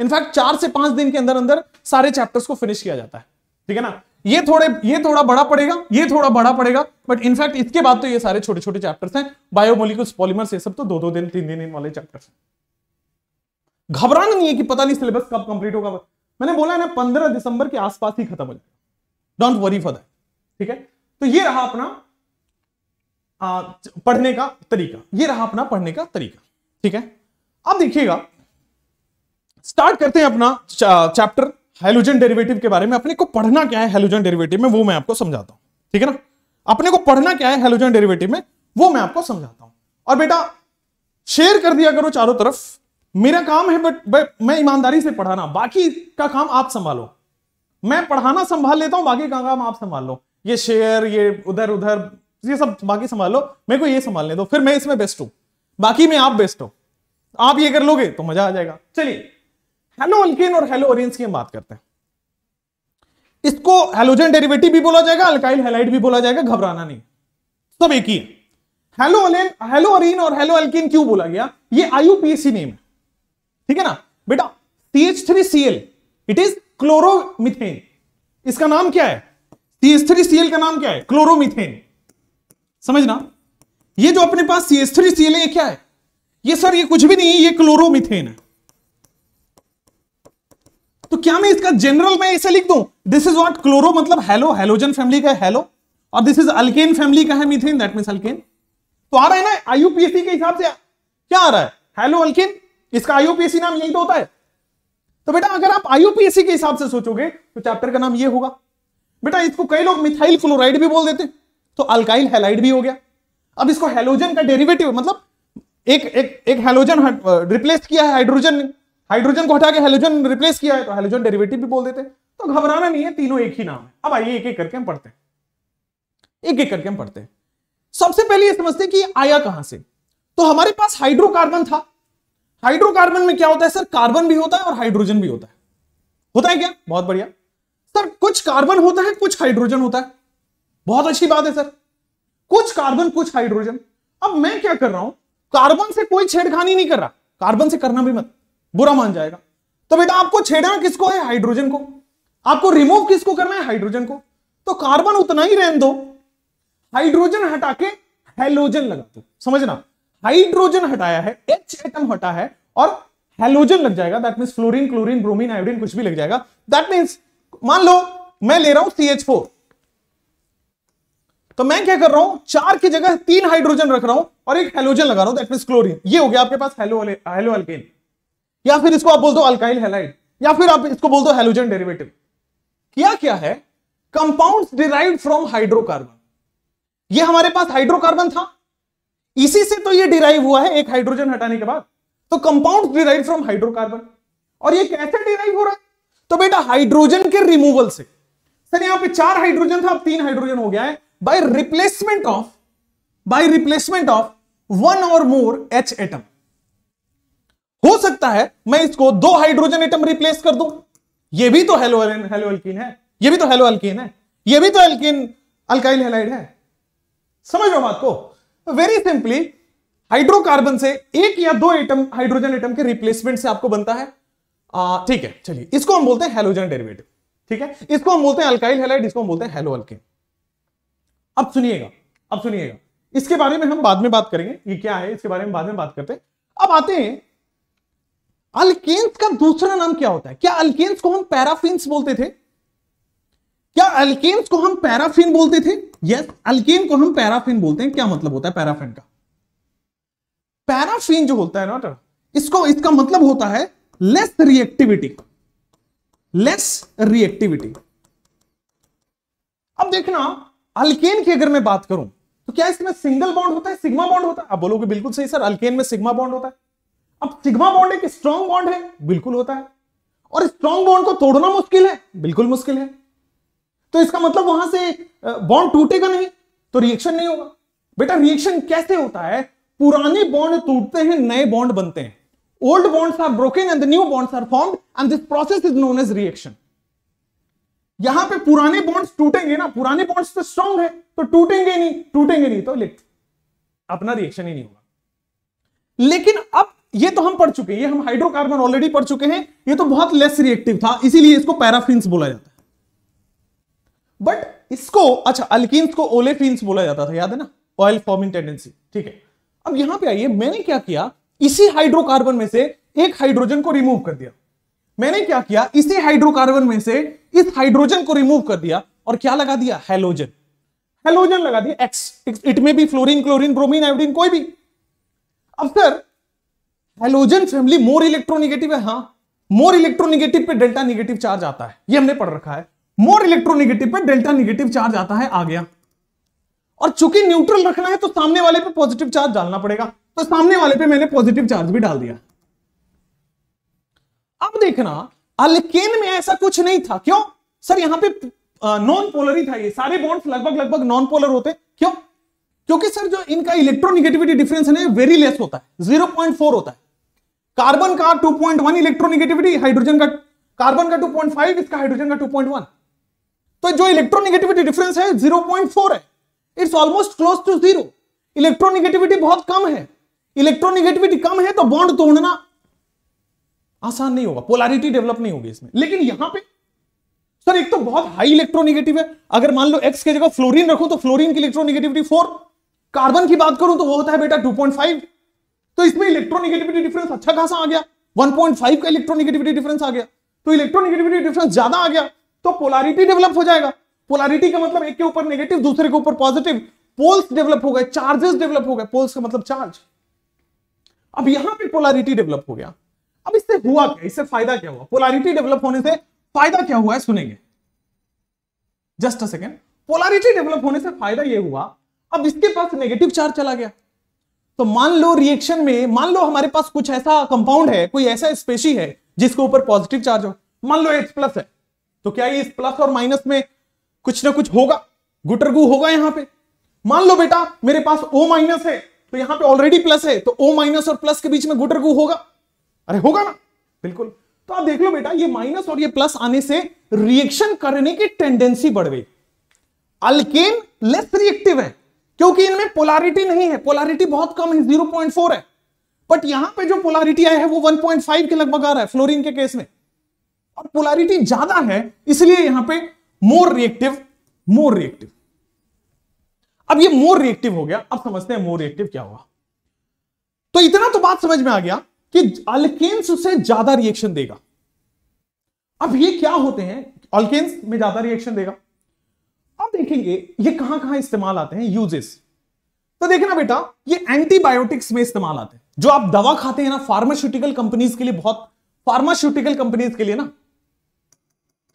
Speaker 1: इनफैक्ट चार से पांच दिन के अंदर अंदर सारे चैप्टर्स को फिनिश किया जाता है ठीक है ना ये थोड़े ये थोड़ा बड़ा पड़ेगा ये थोड़ा बड़ा पड़ेगा बट इनफैक्ट इसके बाद तो ये सारे छोटे छोटे चैप्टर्स हैं बायोमोलिकुल्स पॉलीमर्स ये सब तो दो दो दिन तीन दिन इन वाले चैप्टर्स घबराना नहीं है कि पता नहीं सिलेबस कब कंप्लीट होगा मैंने बोला ना पंद्रह दिसंबर के आसपास ही खत्म हो जाएगा डोंट वरी फॉर दैट ठीक है तो ये रहा अपना आ, पढ़ने का तरीका ये रहा अपना पढ़ने का तरीका ठीक है अब देखिएगा स्टार्ट करते हैं अपना चैप्टर हेलोजन डेरिवेटिव के बारे में अपने को पढ़ना क्या है हेलोजन डेरिवेटिव में वो मैं आपको समझाता हूं ठीक है ना अपने को पढ़ना क्या है हेलोजन डेरिवेटिव में वो मैं आपको समझाता हूं और बेटा शेयर कर दिया करो चारों तरफ मेरा काम है बट मैं ईमानदारी से पढ़ाना बाकी का काम आप संभालो मैं पढ़ाना संभाल लेता हूं बाकी का काम आप संभाल लो ये शेयर ये उधर उधर ये सब बाकी संभालो मेरे को ये संभालने दो फिर मैं इसमें बेस्ट हूं बाकी में आप बेस्ट हो आप ये कर लोगे तो मजा आ जाएगा चलिए हेलो अल्केन और हेलो ओरियंस की हम बात करते हैं इसको हेलोजन डेरिवेटिव भी बोला जाएगा अल्काइल हेलाइड भी बोला जाएगा घबराना नहीं सब एक ही है हेलो अलेन हेलो अरीन और हेलो अल्किन क्यों बोला गया ये आईयूपीएसी नेम है ठीक है ना बेटा C H three C L it is chloromethane इसका नाम क्या है थ्री सीएल का नाम क्या है क्लोरोमीथेन समझना ये जो अपने पास सी एस थ्री सीएल है क्या है ये सर ये कुछ भी नहीं है ये क्लोरोमीथेन है तो क्या मैं इसका जनरल मैं इसे लिख दूं दिस इज व्हाट क्लोरो मतलब हेलो हेलोजन फैमिली का हेलो और दिस इज अल्केन फैमिली का है मीथेन दैट मीन अल्केन तो आ रहा है ना आईयूपीएससी के हिसाब से क्या आ रहा है हेलो अल्केन इसका आईयूपीएससी नाम यही तो होता है तो बेटा अगर आप आईयूपीएससी के हिसाब से सोचोगे तो चैप्टर का नाम ये होगा बेटा इसको कई लोग मिथाइल फ्लोराइड भी बोल देते तो अल्काइल हेलाइड भी हो गया अब इसको हेलोजन का डेरिवेटिव मतलब एक एक एक हेलोजन रिप्लेस किया है हाइड्रोजन हाइड्रोजन को हटा के हेलोजन रिप्लेस किया है तो हेलोजन डेरिवेटिव भी बोल देते तो घबराना नहीं है तीनों एक ही नाम है अब आइए एक एक करके हम पढ़ते हैं एक एक करके हम पढ़ते हैं सबसे पहले ये समझते हैं कि आया कहां से तो हमारे पास हाइड्रोकार्बन था हाइड्रोकार्बन में क्या होता है सर कार्बन भी होता है और हाइड्रोजन भी होता है होता है क्या बहुत बढ़िया सर कुछ कार्बन होता है कुछ हाइड्रोजन होता है बहुत अच्छी बात है सर कुछ कार्बन कुछ हाइड्रोजन अब मैं क्या कर रहा हूं कार्बन से कोई छेड़खानी नहीं कर रहा कार्बन से करना भी मत बुरा मान जाएगा तो बेटा आपको छेड़ना किसको है हाइड्रोजन को आपको रिमूव किसको करना है हाइड्रोजन को तो कार्बन उतना ही रहने दो हाइड्रोजन हटा के हेलोजन लगा दो समझना हाइड्रोजन हटाया है एच एटम हटा है और हेलोजन लग जाएगा that mean fluorine chlorine bromine iodine कुछ भी लग जाएगा दैट मीन्स मान लो मैं ले रहा हूं सी तो मैं क्या कर रहा हूं चार की जगह तीन हाइड्रोजन रख रहा हूं और एक हेलोजन लगा रहा हूं क्लोरीन ये हो गया आपके पास हेलो हेलो अल्केन या फिर इसको आप बोल दो अल्काइल हेलाइड या फिर आप इसको बोल दो हेलोजन डेरिवेटिव क्या क्या है कंपाउंड्स डिराइव्ड फ्रॉम हाइड्रोकार्बन ये हमारे पास हाइड्रोकार्बन था इसी से तो ये डिराइव हुआ है एक हाइड्रोजन हटाने के बाद तो कंपाउंड डिराइव फ्रॉम हाइड्रोकार्बन और ये कैसे डिराइव हो रहा है तो बेटा हाइड्रोजन के रिमूवल से सर यहां पे चार हाइड्रोजन था अब तीन हाइड्रोजन हो गया है by replacement of by replacement of one और मोर एच एटम हो सकता है मैं इसको दो हाइड्रोजन एटम रिप्लेस कर दू ये भी तो हेलो हेलो एल्किन है ये भी तो हेलो एल्किन है ये भी तो एल्किन अल्काइल हेलाइड है समझ लो बात को वेरी सिंपली हाइड्रोकार्बन से एक या दो एटम हाइड्रोजन एटम के रिप्लेसमेंट से आपको बनता है ठीक है चलिए इसको हम बोलते हैं हेलोजन डेरिवेटिव ठीक है इसको हम बोलते हैं अल्काइल हेलाइड इसको हम बोलते हैं हेलो अल्किन अब सुनिएगा अब सुनिएगा इसके बारे में हम बाद में बात करेंगे ये क्या है इसके बारे में बाद में बात करते हैं अब आते हैं अल्केन्स का दूसरा नाम क्या होता है क्या अल्केन्स को हम पैराफिन्स बोलते थे क्या अल्केन्स को हम पैराफिन बोलते थे यस अल्केन को हम पैराफिन बोलते हैं क्या मतलब होता है पैराफिन का पैराफिन जो होता है ना इसको इसका मतलब होता है लेस रिएक्टिविटी लेस रिएक्टिविटी अब देखना अल्केन की अगर मैं बात करूं तो क्या इसमें सिंगल बॉन्ड होता है सिग्मा बॉन्ड होता है आप बोलोगे बिल्कुल सही सर अल्केन में सिग्मा बॉन्ड होता है अब सिग्मा बॉन्ड एक स्ट्रॉन्ग बॉन्ड है बिल्कुल होता है और स्ट्रॉन्ग बॉन्ड को तोड़ना मुश्किल है बिल्कुल मुश्किल है तो इसका मतलब वहां से बॉन्ड टूटेगा नहीं तो रिएक्शन नहीं होगा बेटा रिएक्शन कैसे होता है पुराने बॉन्ड टूटते हैं नए बॉन्ड बनते हैं old bonds are broken and the new bonds are formed and this process is known as reaction यहां पे पुराने बॉन्ड्स टूटेंगे ना पुराने बॉन्ड्स तो स्ट्रांग है तो टूटेंगे नहीं टूटेंगे नहीं तो लिट अपना रिएक्शन ही नहीं होगा लेकिन अब ये तो हम पढ़ चुके हैं ये हम हाइड्रोकार्बन ऑलरेडी पढ़ चुके हैं ये तो बहुत लेस रिएक्टिव था इसीलिए इसको पैराफिन्स बोला जाता है बट इसको अच्छा अल्किन्स को ओलेफिन्स बोला जाता था याद है ना ऑयल फॉर्मिंग टेंडेंसी ठीक है अब यहां पर आइए मैंने क्या किया इसी हाइड्रोकार्बन में से एक हाइड्रोजन को रिमूव कर दिया मैंने क्या किया इसी हाइड्रोकार्बन में से इस हाइड्रोजन को रिमूव कर दिया और क्या लगा दिया हेलोजन हेलोजन लगा दिया एक्स इट में भी फ्लोरिन क्लोरिन ब्रोमिन आयोडिन कोई भी अब sir halogen family more electronegative है हाँ मोर इलेक्ट्रोनिगेटिव पे डेल्टा निगेटिव चार्ज आता है ये हमने पढ़ रखा है मोर इलेक्ट्रोनिगेटिव पे डेल्टा निगेटिव चार्ज आता है आ गया और चूंकि न्यूट्रल रखना है तो सामने वाले पे पॉजिटिव चार्ज डालना पड़ेगा तो सामने वाले पे मैंने पॉजिटिव चार्ज भी डाल दिया अब देखना अलकेन में ऐसा कुछ नहीं था क्यों सर यहां पे नॉन पोलर ही था ये सारे बॉन्ड्स लगभग लगभग नॉन पोलर होते क्यों क्योंकि सर जो इनका इलेक्ट्रोनिगेटिविटी डिफरेंस है वेरी लेस होता है 0.4 होता है कार्बन का 2.1 इलेक्ट्रोनिगेटिविटी हाइड्रोजन का कार्बन का फाइव इसका हाइड्रोजन का वन तो जो इलेक्ट्रोनिगेटिविटी डिफरेंस है 0.4 है it's almost close to zero electronegativity बहुत कम है इलेक्ट्रोनिगेटिविटी कम है तो बॉन्ड तोड़ना आसान नहीं होगा पोलरिटी डेवलप नहीं होगी इसमें लेकिन यहां पे सर एक तो बहुत हाई इलेक्ट्रोनिगेटिव है अगर मान लो एक्स तो की जगह फ्लोरीन रखो तो फ्लोरीन की इलेक्ट्रोनिगेटिविटी फोर कार्बन की बात करूं तो वो होता है बेटा 2.5 तो इसमें इलेक्ट्रोनिगेटिविटी डिफरेंस अच्छा खासा आ गया फाइव का इलेक्ट्रोनिगेटिविटी डिफरेंस आ गया तो इलेक्ट्रोनिगेटिविटी डिफरेंस ज्यादा आ गया तो पोलारिटी डेवलप हो जाएगा पोलारिटी का मतलब एक के ऊपर नेगेटिव दूसरे के ऊपर पॉजिटिव पोल्स डेवलप हो गए चार्जेस डेवलप हो गए पोल्स का मतलब चार्ज अब यहां पे पोलारिटी डेवलप हो गया अब इससे हुआ क्या इससे फायदा क्या हुआ पोलारिटी डेवलप होने से फायदा क्या हुआ है सुनेंगे just a second polarity develop होने से फायदा यह हुआ अब इसके पास नेगेटिव चार्ज चला गया तो मान लो रिएक्शन में मान लो हमारे पास कुछ ऐसा कंपाउंड है कोई ऐसा स्पेशी है जिसके ऊपर पॉजिटिव चार्ज हो मान लो एच प्लस है तो क्या ये इस प्लस और माइनस में कुछ ना कुछ होगा गुटरगु होगा यहां पे मान लो बेटा मेरे पास ओ माइनस है तो यहां पे ऑलरेडी प्लस है तो ओ माइनस और प्लस के बीच में गुटर गू होगा अरे होगा ना बिल्कुल तो आप देख लो बेटा ये माइनस और ये प्लस आने से रिएक्शन करने की टेंडेंसी बढ़ गई अल्केन लेस रिएक्टिव है क्योंकि इनमें पोलारिटी नहीं है पोलारिटी बहुत कम है जीरो पॉइंट फोर है बट यहां पे जो पोलारिटी आया है वो वन पॉइंट फाइव के लगभग आ रहा है फ्लोरिन के केस में और पोलारिटी ज्यादा है इसलिए यहां पे मोर रिएक्टिव मोर रिएक्टिव अब ये मोर रिएक्टिव हो गया अब समझते हैं मोर रिएक्टिव क्या हुआ तो इतना तो बात समझ में आ गया कि अल्केन्स उसे ज्यादा रिएक्शन देगा अब ये क्या होते हैं अल्केन्स में ज्यादा रिएक्शन देगा अब देखेंगे ये कहां कहां इस्तेमाल आते हैं यूजेस तो देखना बेटा ये एंटीबायोटिक्स में इस्तेमाल आते हैं जो आप दवा खाते हैं ना फार्मास्यूटिकल कंपनीज के लिए बहुत फार्मास्यूटिकल कंपनीज के लिए ना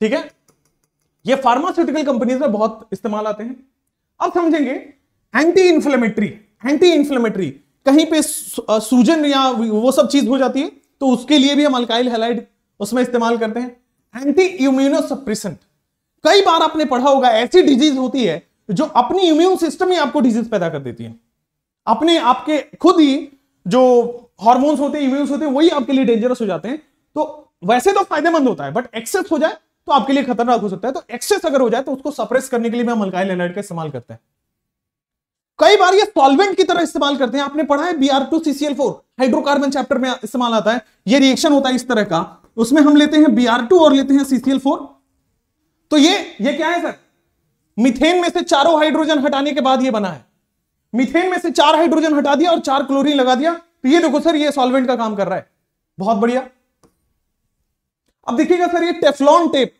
Speaker 1: ठीक है ये फार्मास्यूटिकल कंपनीज में बहुत इस्तेमाल आते हैं अब समझेंगे एंटी इंफ्लेमेटरी एंटी इंफ्लेमेटरी कहीं पे सूजन या वो सब चीज हो जाती है तो उसके लिए भी हम अल्काइल हेलाइड उसमें इस्तेमाल करते हैं एंटी इम्यूनोसप्रेसेंट कई बार आपने पढ़ा होगा ऐसी डिजीज होती है जो अपनी इम्यून सिस्टम ही आपको डिजीज पैदा कर देती है अपने आपके खुद ही जो हार्मोन्स होते हैं इम्यून होते हैं वही आपके लिए डेंजरस हो जाते हैं तो वैसे तो फायदेमंद होता है बट एक्सेस हो जाए तो आपके लिए खतरनाक हो सकता है तो एक्सेस अगर हो जाए तो उसको सप्रेस करने के लिए हम अल्काइल एलाइड का इस्तेमाल करते हैं कई बार ये सॉल्वेंट की तरह इस्तेमाल करते हैं आपने पढ़ा है B R two CCl four hydrocarbon chapter में इस्तेमाल आता है ये रिएक्शन होता है इस तरह का उसमें हम लेते हैं बी आर टू और लेते हैं सीसीएल फोर तो ये ये क्या है सर मिथेन में से चारों हाइड्रोजन हटाने के बाद ये बना है मिथेन में से चार हाइड्रोजन हटा दिया और चार क्लोरीन लगा दिया तो ये देखो सर ये सॉल्वेंट का काम कर रहा है बहुत बढ़िया अब देखिएगा सर ये टेफलॉन टेप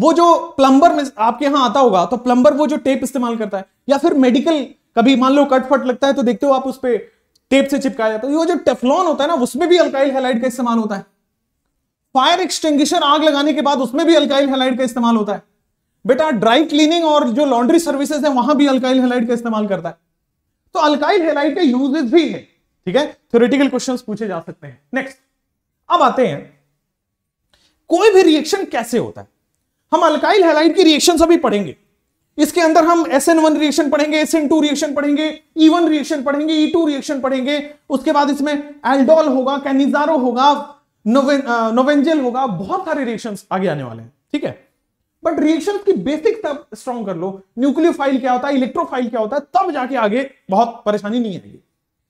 Speaker 1: वो जो प्लम्बर में आपके यहां आता होगा तो प्लम्बर वो जो टेप इस्तेमाल करता है या फिर मेडिकल कभी मान लो कट फट लगता है तो देखते हो आप उस पर टेप से चिपकाया जाता है वो जो टेफलॉन होता है ना उसमें भी अल्काइल हेलाइड का इस्तेमाल होता है फायर एक्सटिंग्विशर आग लगाने के बाद उसमें भी अल्काइल हेलाइड का इस्तेमाल होता है बेटा ड्राई क्लीनिंग और जो लॉन्ड्री सर्विसेज है वहां भी अल्काइल हेलाइड का इस्तेमाल करता है तो अल्काइल हेलाइड के यूजेस भी है ठीक है थ्योरेटिकल क्वेश्चन पूछे जा सकते हैं नेक्स्ट अब आते हैं कोई भी रिएक्शन कैसे होता है हम अल्काइल हेलाइड की रिएक्शन अभी पढ़ेंगे इसके अंदर हम एस एन वन रिएक्शन पढ़ेंगे एस एन टू रिएक्शन पढ़ेंगे ई वन रिएक्शन पढ़ेंगे ई टू रिएक्शन पढ़ेंगे उसके बाद इसमें एल्डोल होगा कैनिजारो होगा नोवेंजल uh, होगा बहुत सारे रिएक्शन आगे आने वाले हैं ठीक है बट रिएक्शन की बेसिक तब स्ट्रॉन्ग कर लो न्यूक्लियोफाइल क्या होता है इलेक्ट्रोफाइल क्या होता है तब जाके आगे बहुत परेशानी नहीं आएगी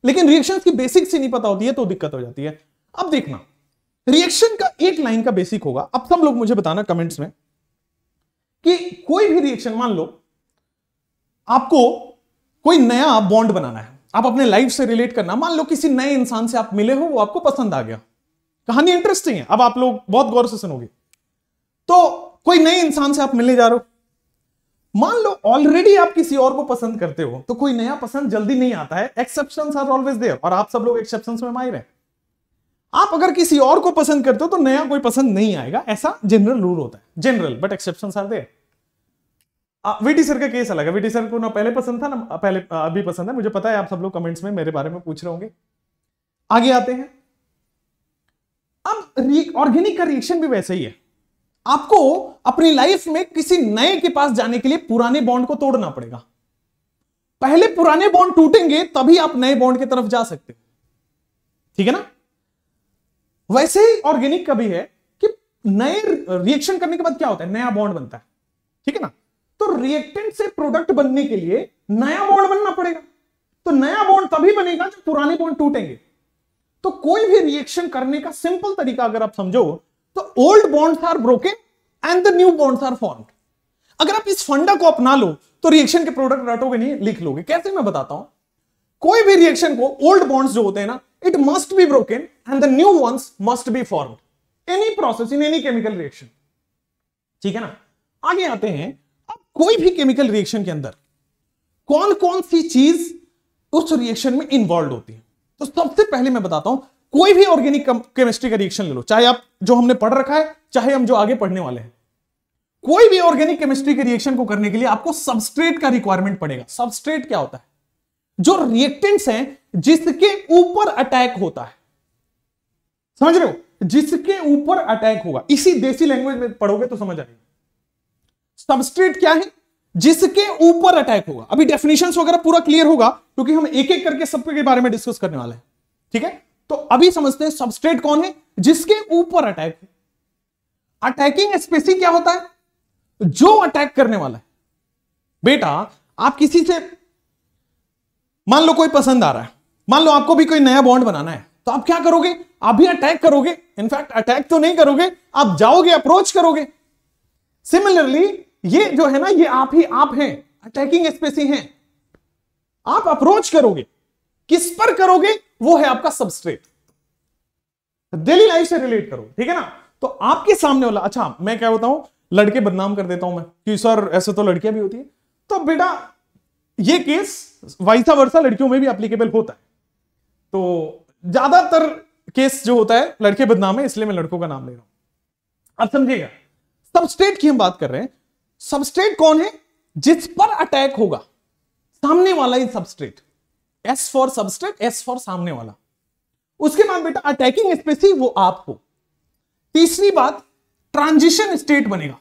Speaker 1: लेकिन रिएक्शन की बेसिक से नहीं पता होती है तो दिक्कत हो जाती है अब देखना रिएक्शन का एक लाइन का बेसिक होगा अब सब लोग मुझे बताना कमेंट्स में कि कोई भी रिएक्शन मान लो आपको कोई नया बॉन्ड बनाना है आप अपने लाइफ से रिलेट करना मान लो किसी नए इंसान से आप मिले हो वो आपको पसंद आ गया कहानी इंटरेस्टिंग है अब आप लोग बहुत गौर से सुनोगे तो कोई नए इंसान से आप मिलने जा रहे हो मान लो ऑलरेडी आप किसी और को पसंद करते हो तो कोई नया पसंद जल्दी नहीं आता है एक्सेप्शन आर ऑलवेज देयर और आप सब लोग एक्सेप्शन में माहिर हैं आप अगर किसी और को पसंद करते हो तो नया कोई पसंद नहीं आएगा ऐसा जनरल रूल होता है general but exception are there VT sir का केस अलग है वीटी सर को ना पहले पसंद था ना पहले अभी पसंद है मुझे पता है आप सब लोग कमेंट्स में मेरे बारे में पूछ रहे होंगे आगे आते हैं अब ऑर्गेनिक का रिएक्शन भी वैसे ही है आपको अपनी लाइफ में किसी नए के पास जाने के लिए पुराने बॉन्ड को तोड़ना पड़ेगा पहले पुराने बॉन्ड टूटेंगे तभी आप नए बॉन्ड की तरफ जा सकते हो ठीक है ना वैसे ही ऑर्गेनिक का भी है कि नए रिएक्शन करने के बाद क्या होता है नया बॉन्ड बनता है ठीक है ना तो रिएक्टेंट से प्रोडक्ट बनने के लिए नया बॉन्ड बनना पड़ेगा तो नया बॉन्ड तभी बनेगा जब पुराने बॉन्ड टूटेंगे तो कोई भी रिएक्शन करने का सिंपल तरीका अगर आप समझो तो old bonds are broken and the new bonds are formed अगर आप इस फंडा को अपना लो तो रिएक्शन के प्रोडक्ट रटोगे नहीं लिख लोगे कैसे मैं बताता हूं कोई भी रिएक्शन को ओल्ड बॉन्ड्स जो होते हैं ना it must be broken and the new ones must be formed. Any process in any chemical reaction. theek hai na aage aate hain ab koi bhi chemical reaction ke andar कौन कौन si cheez us reaction mein involved hoti hai to sabse pehle main batata hu कोई भी organic chemistry का reaction ले लो चाहे आप जो हमने पढ़ रखा है चाहे हम जो आगे पढ़ने वाले हैं कोई भी ऑर्गेनिक केमिस्ट्री के रिएक्शन को करने के लिए आपको सबस्ट्रेट का रिक्वायरमेंट पड़ेगा सबस्ट्रेट क्या होता है जो रिएक्टेंट्स हैं जिसके ऊपर अटैक होता है समझ रहे हो जिसके ऊपर अटैक होगा इसी देसी लैंग्वेज में पढ़ोगे तो समझ आएगा सबस्ट्रेट क्या है जिसके ऊपर अटैक होगा अभी डेफिनेशन वगैरह पूरा क्लियर होगा क्योंकि हम एक एक करके सबके बारे में डिस्कस करने वाले हैं ठीक है तो अभी समझते हैं सबस्ट्रेट कौन है जिसके ऊपर अटैक है अटैकिंग स्पेसी क्या होता है जो अटैक करने वाला है बेटा आप किसी से मान लो कोई पसंद आ रहा है मान लो आपको भी कोई नया बॉन्ड बनाना है तो आप क्या करोगे आप भी अटैक करोगे इनफैक्ट अटैक तो नहीं करोगे आप जाओगे अप्रोच करोगे सिमिलरली ये जो है ना ये आप ही आप हैं अटैकिंग स्पेसी हैं आप अप्रोच करोगे किस पर करोगे वो है आपका सबस्ट्रेट डेली लाइफ से रिलेट करो ठीक है ना तो आपके सामने वाला अच्छा मैं क्या होता हूं लड़के बदनाम कर देता हूं मैं कि सर ऐसे तो लड़कियां भी होती है तो बेटा ये केस वाइसा वर्षा लड़कियों में भी एप्लीकेबल होता है तो ज्यादातर केस जो होता है लड़के बदनाम है इसलिए मैं लड़कों का नाम ले रहा हूं अब समझिएगा सबस्टेट की हम बात कर रहे हैं सबस्टेट कौन है जिस पर अटैक होगा सामने वाला इन substrate S for substrate S for सामने वाला उसके बाद बेटा अटैकिंग स्पेसी वो आप हो तीसरी बात ट्रांजिशन स्टेट बनेगा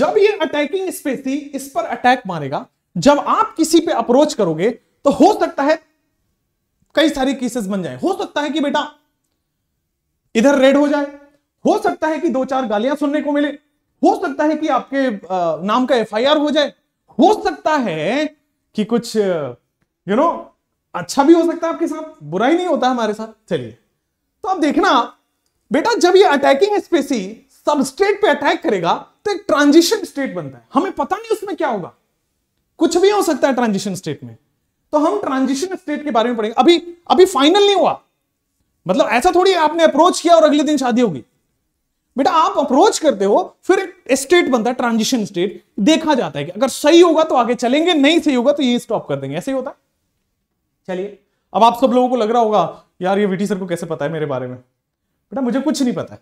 Speaker 1: जब ये अटैकिंग स्पेसी इस पर अटैक मारेगा जब आप किसी पे अप्रोच करोगे तो हो सकता है कई सारे केसेस बन जाए हो सकता है कि बेटा इधर रेड हो जाए हो सकता है कि दो चार गालियां सुनने को मिले हो सकता है कि आपके नाम का एफआईआर हो जाए हो सकता है कि कुछ यू you नो know, अच्छा भी हो सकता है आपके साथ बुरा ही नहीं होता हमारे साथ चलिए तो आप देखना बेटा जब ये अटैकिंग स्पेसी सबस्टेट पे अटैक करेगा तो एक ट्रांजिशन स्टेट बनता है हमें पता नहीं उसमें क्या होगा कुछ भी हो सकता है ट्रांजिशन स्टेट में तो हम ट्रांजिशन स्टेट के बारे में पढ़ेंगे अभी अभी फाइनल नहीं हुआ मतलब ऐसा थोड़ी आपने अप्रोच किया और अगले दिन शादी होगी बेटा आप अप्रोच करते हो फिर स्टेट बनता है ट्रांजिशन स्टेट देखा जाता है कि अगर सही होगा तो आगे चलेंगे नहीं सही होगा तो ये स्टॉप कर देंगे ऐसे ही होता है चलिए अब आप सब लोगों को लग रहा होगा यार ये बीटी सर को कैसे पता है मेरे बारे में बेटा मुझे कुछ नहीं पता है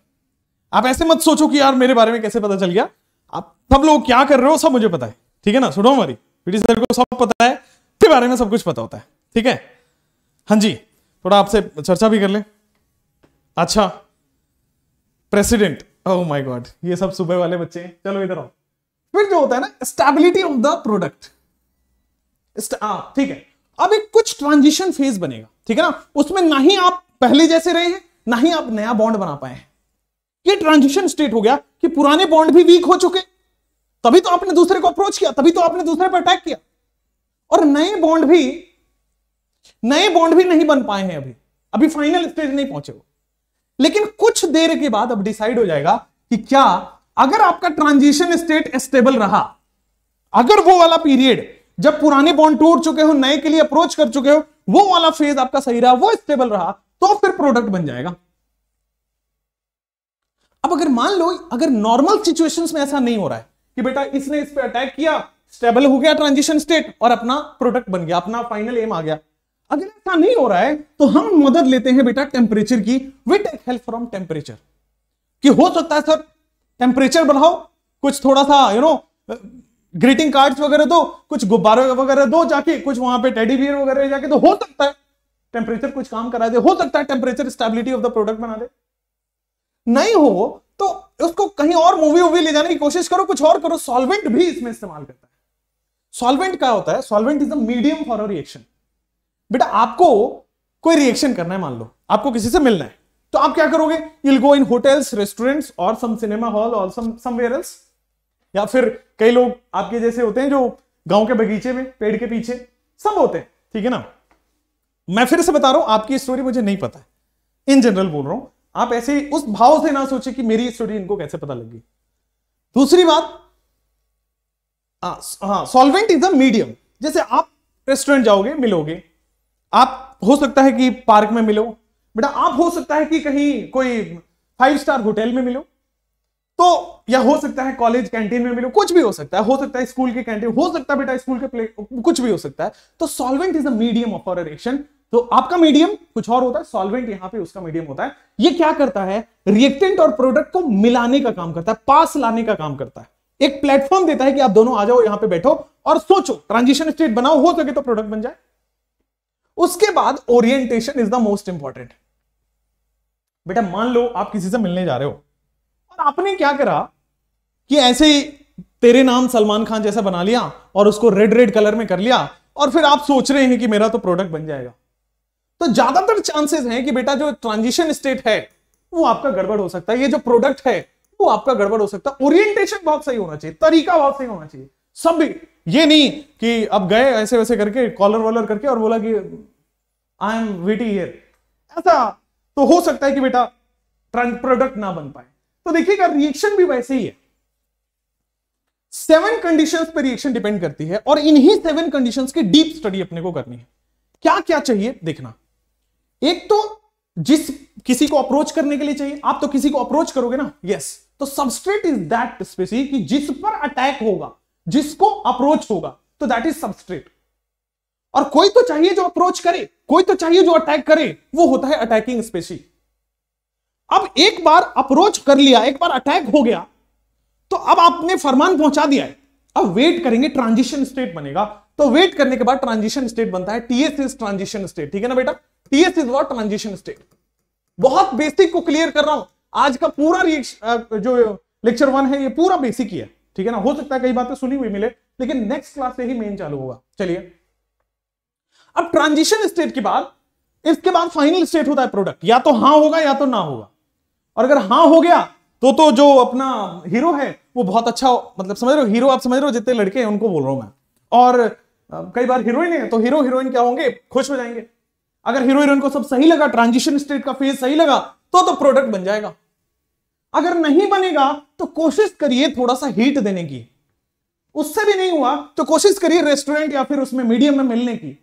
Speaker 1: आप ऐसे मत सोचो कि यार मेरे बारे में कैसे पता चल गया आप सब लोग क्या कर रहे हो सब मुझे पता है ठीक है ना सुनो हमारी विटी सर को सब पता है इसके बारे में सब कुछ पता होता है ठीक है हाँ जी थोड़ा आपसे चर्चा भी कर ले अच्छा प्रेसिडेंट ओह माय गॉड ये सब सुबह वाले बच्चे हैं चलो इधर आओ फिर जो होता है ना स्टेबिलिटी ऑफ द प्रोडक्ट ठीक है अब एक कुछ ट्रांजिशन फेज बनेगा ठीक है ना उसमें ना ही आप पहले जैसे रहे हैं ना ही आप नया बॉन्ड बना पाए हैं ये ट्रांजिशन स्टेट हो गया कि पुराने बॉन्ड भी वीक हो चुके तभी तो आपने दूसरे को अप्रोच किया तभी तो आपने दूसरे पर अटैक किया और नए बॉन्ड भी नए बॉन्ड भी नहीं बन पाए हैं अभी अभी फाइनल स्टेज नहीं पहुंचे वो लेकिन कुछ देर के बाद अब डिसाइड हो जाएगा कि क्या अगर आपका ट्रांजिशन स्टेट स्टेबल रहा अगर वो वाला पीरियड जब पुराने बॉन्ड टूट चुके हो नए के लिए अप्रोच कर चुके हो वो वाला फेज आपका सही रहा वो स्टेबल रहा तो फिर प्रोडक्ट बन जाएगा अब अगर मान लो अगर नॉर्मल सिचुएशंस में ऐसा नहीं हो रहा है कि बेटा इसने इस पर अटैक किया स्टेबल हो गया ट्रांजिशन स्टेट और अपना प्रोडक्ट बन गया अपना फाइनल एम आ गया अगर ऐसा नहीं हो रहा है तो हम मदद लेते हैं बेटा टेम्परेचर की विट हेल्प फ्रॉम टेम्परेचर कि हो सकता है सर टेम्परेचर बढ़ाओ कुछ थोड़ा सा यू नो ग्रीटिंग कार्ड्स वगैरह दो कुछ गुब्बारे वगैरह दो जाके कुछ वहां पे टेडी बियर वगैरह जाके तो हो सकता है टेम्परेचर कुछ काम करा दे हो सकता है temperature stability of the product बना दे नहीं हो तो उसको कहीं और मूवी वूवी ले जाने की कोशिश करो कुछ और करो सॉल्वेंट भी इसमें इस्तेमाल करता है सॉल्वेंट क्या होता है solvent is the medium for a reaction बेटा आपको कोई रिएक्शन करना है मान लो आपको किसी से मिलना है तो आप क्या करोगे you go in hotels restaurants और सम सिनेमा हॉल और सम समवेयर एल्स या फिर कई लोग आपके जैसे होते हैं जो गांव के बगीचे में पेड़ के पीछे सब होते हैं ठीक है ना मैं फिर से बता रहा हूं आपकी स्टोरी मुझे नहीं पता है इन जनरल बोल रहा हूं आप ऐसे ही उस भाव से ना सोचे कि मेरी स्टोरी इनको कैसे पता लगी दूसरी बात हाँ सॉल्वेंट इज अ मीडियम जैसे आप रेस्टोरेंट जाओगे मिलोगे आप हो सकता है कि पार्क में मिलो बेटा आप हो सकता है कि कहीं कोई फाइव स्टार होटल में मिलो तो या हो सकता है कॉलेज कैंटीन में मिलो कुछ भी हो सकता है हो सकता है स्कूल के कैंटीन हो सकता है बेटा स्कूल के प्ले कुछ भी हो सकता है तो solvent is a medium of our reaction तो आपका मीडियम कुछ और होता है सॉल्वेंट यहां पे उसका मीडियम होता है ये क्या करता है रिएक्टेंट और प्रोडक्ट को मिलाने का काम करता है पास लाने का काम करता है एक प्लेटफॉर्म देता है कि आप दोनों आ जाओ यहां पे बैठो और सोचो ट्रांजिशन स्टेट बनाओ हो सके तो प्रोडक्ट बन जाए उसके बाद orientation is the most important बेटा मान लो आप किसी से मिलने जा रहे हो और आपने क्या करा कि ऐसे ही तेरे नाम सलमान खान जैसा बना लिया और उसको रेड रेड कलर में कर लिया और फिर आप सोच रहे हैं कि मेरा तो प्रोडक्ट बन जाएगा तो ज्यादातर चांसेस हैं कि बेटा जो ट्रांजिशन स्टेट है वो आपका गड़बड़ हो सकता है ये जो प्रोडक्ट है तो आपका गड़बड़ हो सकता है ओरिएंटेशन बहुत सही होना चाहिए तरीका बहुत सही होना चाहिए सब भी ये नहीं कि अब गए ऐसे वैसे करके कॉलर वॉलर करके और बोला कि आई एम वेटी हियर ऐसा तो हो सकता है कि बेटा प्रोडक्ट ना बन पाए तो देखिएगा रिएक्शन भी वैसे ही है सेवन कंडीशंस पर रिएक्शन डिपेंड करती है और इन्हीं सेवन कंडीशंस की डीप स्टडी अपने को करनी है क्या क्या चाहिए देखना एक तो जिस किसी को अप्रोच करने के लिए चाहिए आप तो किसी को अप्रोच करोगे ना यस yes. तो सबस्ट्रेट इज दैट स्पेसी कि जिस पर अटैक होगा जिसको अप्रोच होगा तो दैट इज सबस्ट्रेट और कोई तो चाहिए जो अप्रोच करे कोई तो चाहिए जो अटैक करे वो होता है अटैकिंग स्पेसी अब एक बार अप्रोच कर लिया एक बार अटैक हो गया तो अब आपने फरमान पहुंचा दिया है अब वेट करेंगे ट्रांजिशन स्टेट बनेगा तो वेट करने के बाद ट्रांजिशन स्टेट बनता है टीएस इज ट्रांजिशन स्टेट ठीक है ना बेटा TS is what transition state बहुत बेसिक को क्लियर कर रहा हूं आज का पूरा जो लेक्चर वन है ये पूरा बेसिक ही है ठीक है ना हो सकता है कई बातें सुनी हुई मिले लेकिन नेक्स्ट क्लास से ही मेन चालू होगा चलिए अब ट्रांजिशन स्टेट के बाद इसके बाद फाइनल स्टेट होता है प्रोडक्ट या तो हां होगा या तो ना होगा और अगर हां हो गया तो तो जो अपना हीरो है वो बहुत अच्छा मतलब समझ रहे हो हीरो आप समझ रहे हो जितने लड़के हैं उनको बोल रहा हूं मैं और कई बार हीरोइन है तो हीरो हीरोइन क्या होंगे खुश हो जाएंगे अगर हीरो हीरोइन को सब सही लगा ट्रांजिशन स्टेट का फेज सही लगा तो तो प्रोडक्ट बन जाएगा अगर नहीं बनेगा तो कोशिश करिए थोड़ा सा हीट देने की उससे भी नहीं हुआ तो कोशिश करिए रेस्टोरेंट या फिर उसमें मीडियम में मिलने की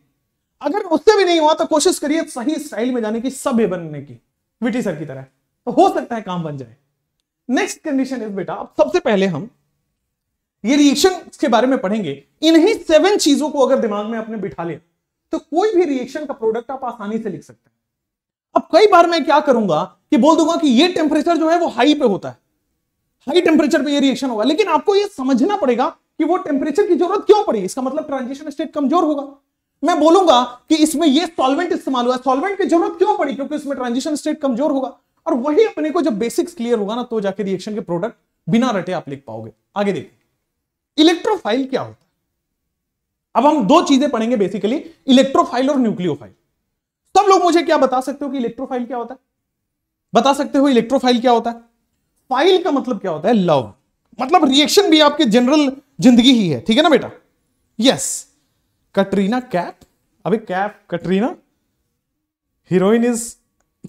Speaker 1: अगर उससे भी नहीं हुआ तो कोशिश करिए सही स्टाइल में जाने की सभ्य बनने की विटी सर की तरह तो हो सकता है काम बन जाए नेक्स्ट कंडीशन इज बेटा अब सबसे पहले हम ये रिएक्शन के बारे में पढ़ेंगे इन्हीं सेवन चीजों को अगर दिमाग में आपने बिठा ले तो कोई भी रिएक्शन का प्रोडक्ट आप आसानी से लिख सकते हैं अब कई बार मैं क्या करूंगा कि बोल दूंगा कि ये टेम्परेचर जो है वो हाई पे होता है हाई टेम्परेचर पे ये रिएक्शन होगा लेकिन आपको ये समझना पड़ेगा कि वो टेम्परेचर की जरूरत क्यों पड़ी इसका मतलब ट्रांजिशन स्टेट कमजोर होगा मैं बोलूंगा कि इसमें ये सॉल्वेंट इस्तेमाल हुआ सॉल्वेंट की जरूरत क्यों पड़ी क्योंकि इसमें ट्रांजिशन स्टेट कमजोर होगा और वही अपने को जब बेसिक्स क्लियर होगा ना तो जाके रिएक्शन के प्रोडक्ट बिना रटे आप लिख पाओगे आगे देखिए इलेक्ट्रोफाइल क्या होता है अब हम दो चीजें पढ़ेंगे बेसिकली इलेक्ट्रोफाइल और न्यूक्लियोफाइल तो आप लोग मुझे क्या बता सकते हो कि इलेक्ट्रोफाइल क्या होता है बता सकते हो इलेक्ट्रोफाइल क्या होता है फाइल का मतलब क्या होता है लव मतलब रिएक्शन भी आपके जनरल जिंदगी ही है ठीक है ना बेटा यस कटरीना कैप अबे कैप कटरीना हीरोइन इज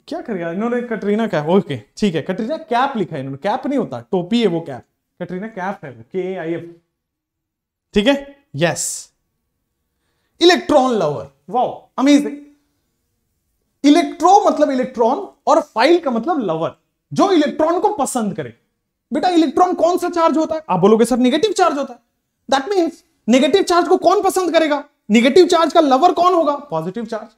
Speaker 1: क्या कर गया इन्होंने कटरीना कैप ओके ठीक है कटरीना कैप लिखा है इन्होंने कैप नहीं होता टोपी है वो कैप कटरीना कैप है के आई एफ ठीक है yes electron lover wow amazing electro मतलब इलेक्ट्रॉन और फाइल का मतलब लवर जो इलेक्ट्रॉन को पसंद करे बेटा इलेक्ट्रॉन कौन सा चार्ज होता है आप बोलोगे सर नेगेटिव चार्ज होता है दैट मीन्स नेगेटिव चार्ज को कौन पसंद करेगा नेगेटिव चार्ज का लवर कौन होगा पॉजिटिव चार्ज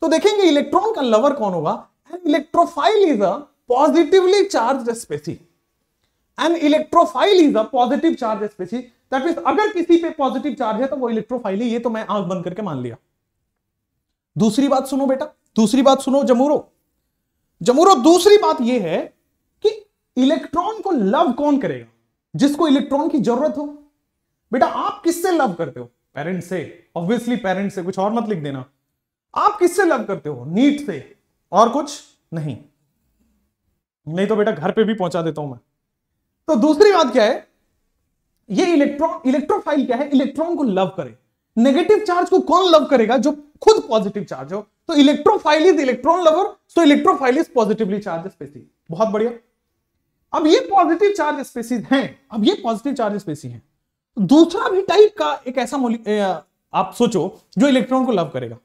Speaker 1: तो देखेंगे इलेक्ट्रॉन का लवर कौन होगा an electrophile is a positively charge species and electrophile is a positive charge species that mean अगर किसी पे पॉजिटिव चार्ज है तो वो इलेक्ट्रोफाइल है ये तो मैं आंख बंद करके मान लिया दूसरी बात सुनो बेटा दूसरी बात सुनो जमूरो जमूरो दूसरी बात यह है कि इलेक्ट्रॉन को लव कौन करेगा जिसको इलेक्ट्रॉन की जरूरत हो बेटा आप किससे लव करते हो पेरेंट्स से ऑब्वियसली पेरेंट्स से कुछ और मत लिख देना आप किससे लव करते हो नीट से और कुछ नहीं नहीं तो बेटा घर पे भी पहुंचा देता हूं मैं तो दूसरी बात क्या है ये इलेक्ट्रॉन इलेक्ट्रोफाइल क्या है इलेक्ट्रॉन को लव करे नेगेटिव चार्ज को कौन लव करेगा जो खुद पॉजिटिव चार्ज हो तो electrophile is electron lover so electrophile is positively charge species बहुत बढ़िया अब ये पॉजिटिव चार्ज स्पेसीज हैं अब ये पॉजिटिव चार्ज स्पेसी हैं दूसरा भी टाइप का एक ऐसा आप सोचो जो इलेक्ट्रॉन को लव करेगा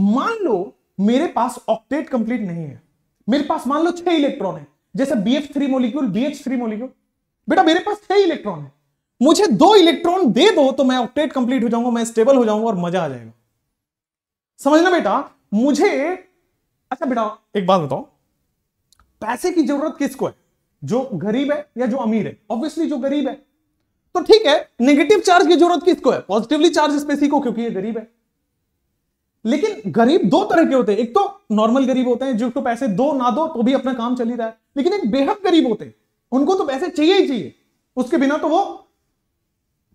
Speaker 1: मान लो मेरे पास ऑक्टेट कंप्लीट नहीं है मेरे पास मान लो छह इलेक्ट्रॉन है जैसे B F three molecule B H three molecule बेटा मेरे पास छह इलेक्ट्रॉन है मुझे दो इलेक्ट्रॉन दे दो तो मैं ऑक्टेट कंप्लीट हो जाऊंगा मैं स्टेबल हो जाऊंगा और मजा आ जाएगा समझना बेटा मुझे अच्छा बेटा एक बात बताओ पैसे की जरूरत किसको है जो गरीब है या जो अमीर है ऑब्वियसली जो गरीब है तो ठीक है नेगेटिव चार्ज की जरूरत किसको है पॉजिटिवली चार्ज इस पे क्योंकि ये गरीब है लेकिन गरीब दो तरह के होते हैं एक तो नॉर्मल गरीब होते हैं जिनको तो पैसे दो ना दो तो भी अपना काम चल ही रहा है लेकिन एक बेहद गरीब होते हैं उनको तो पैसे चाहिए ही चाहिए उसके बिना तो वो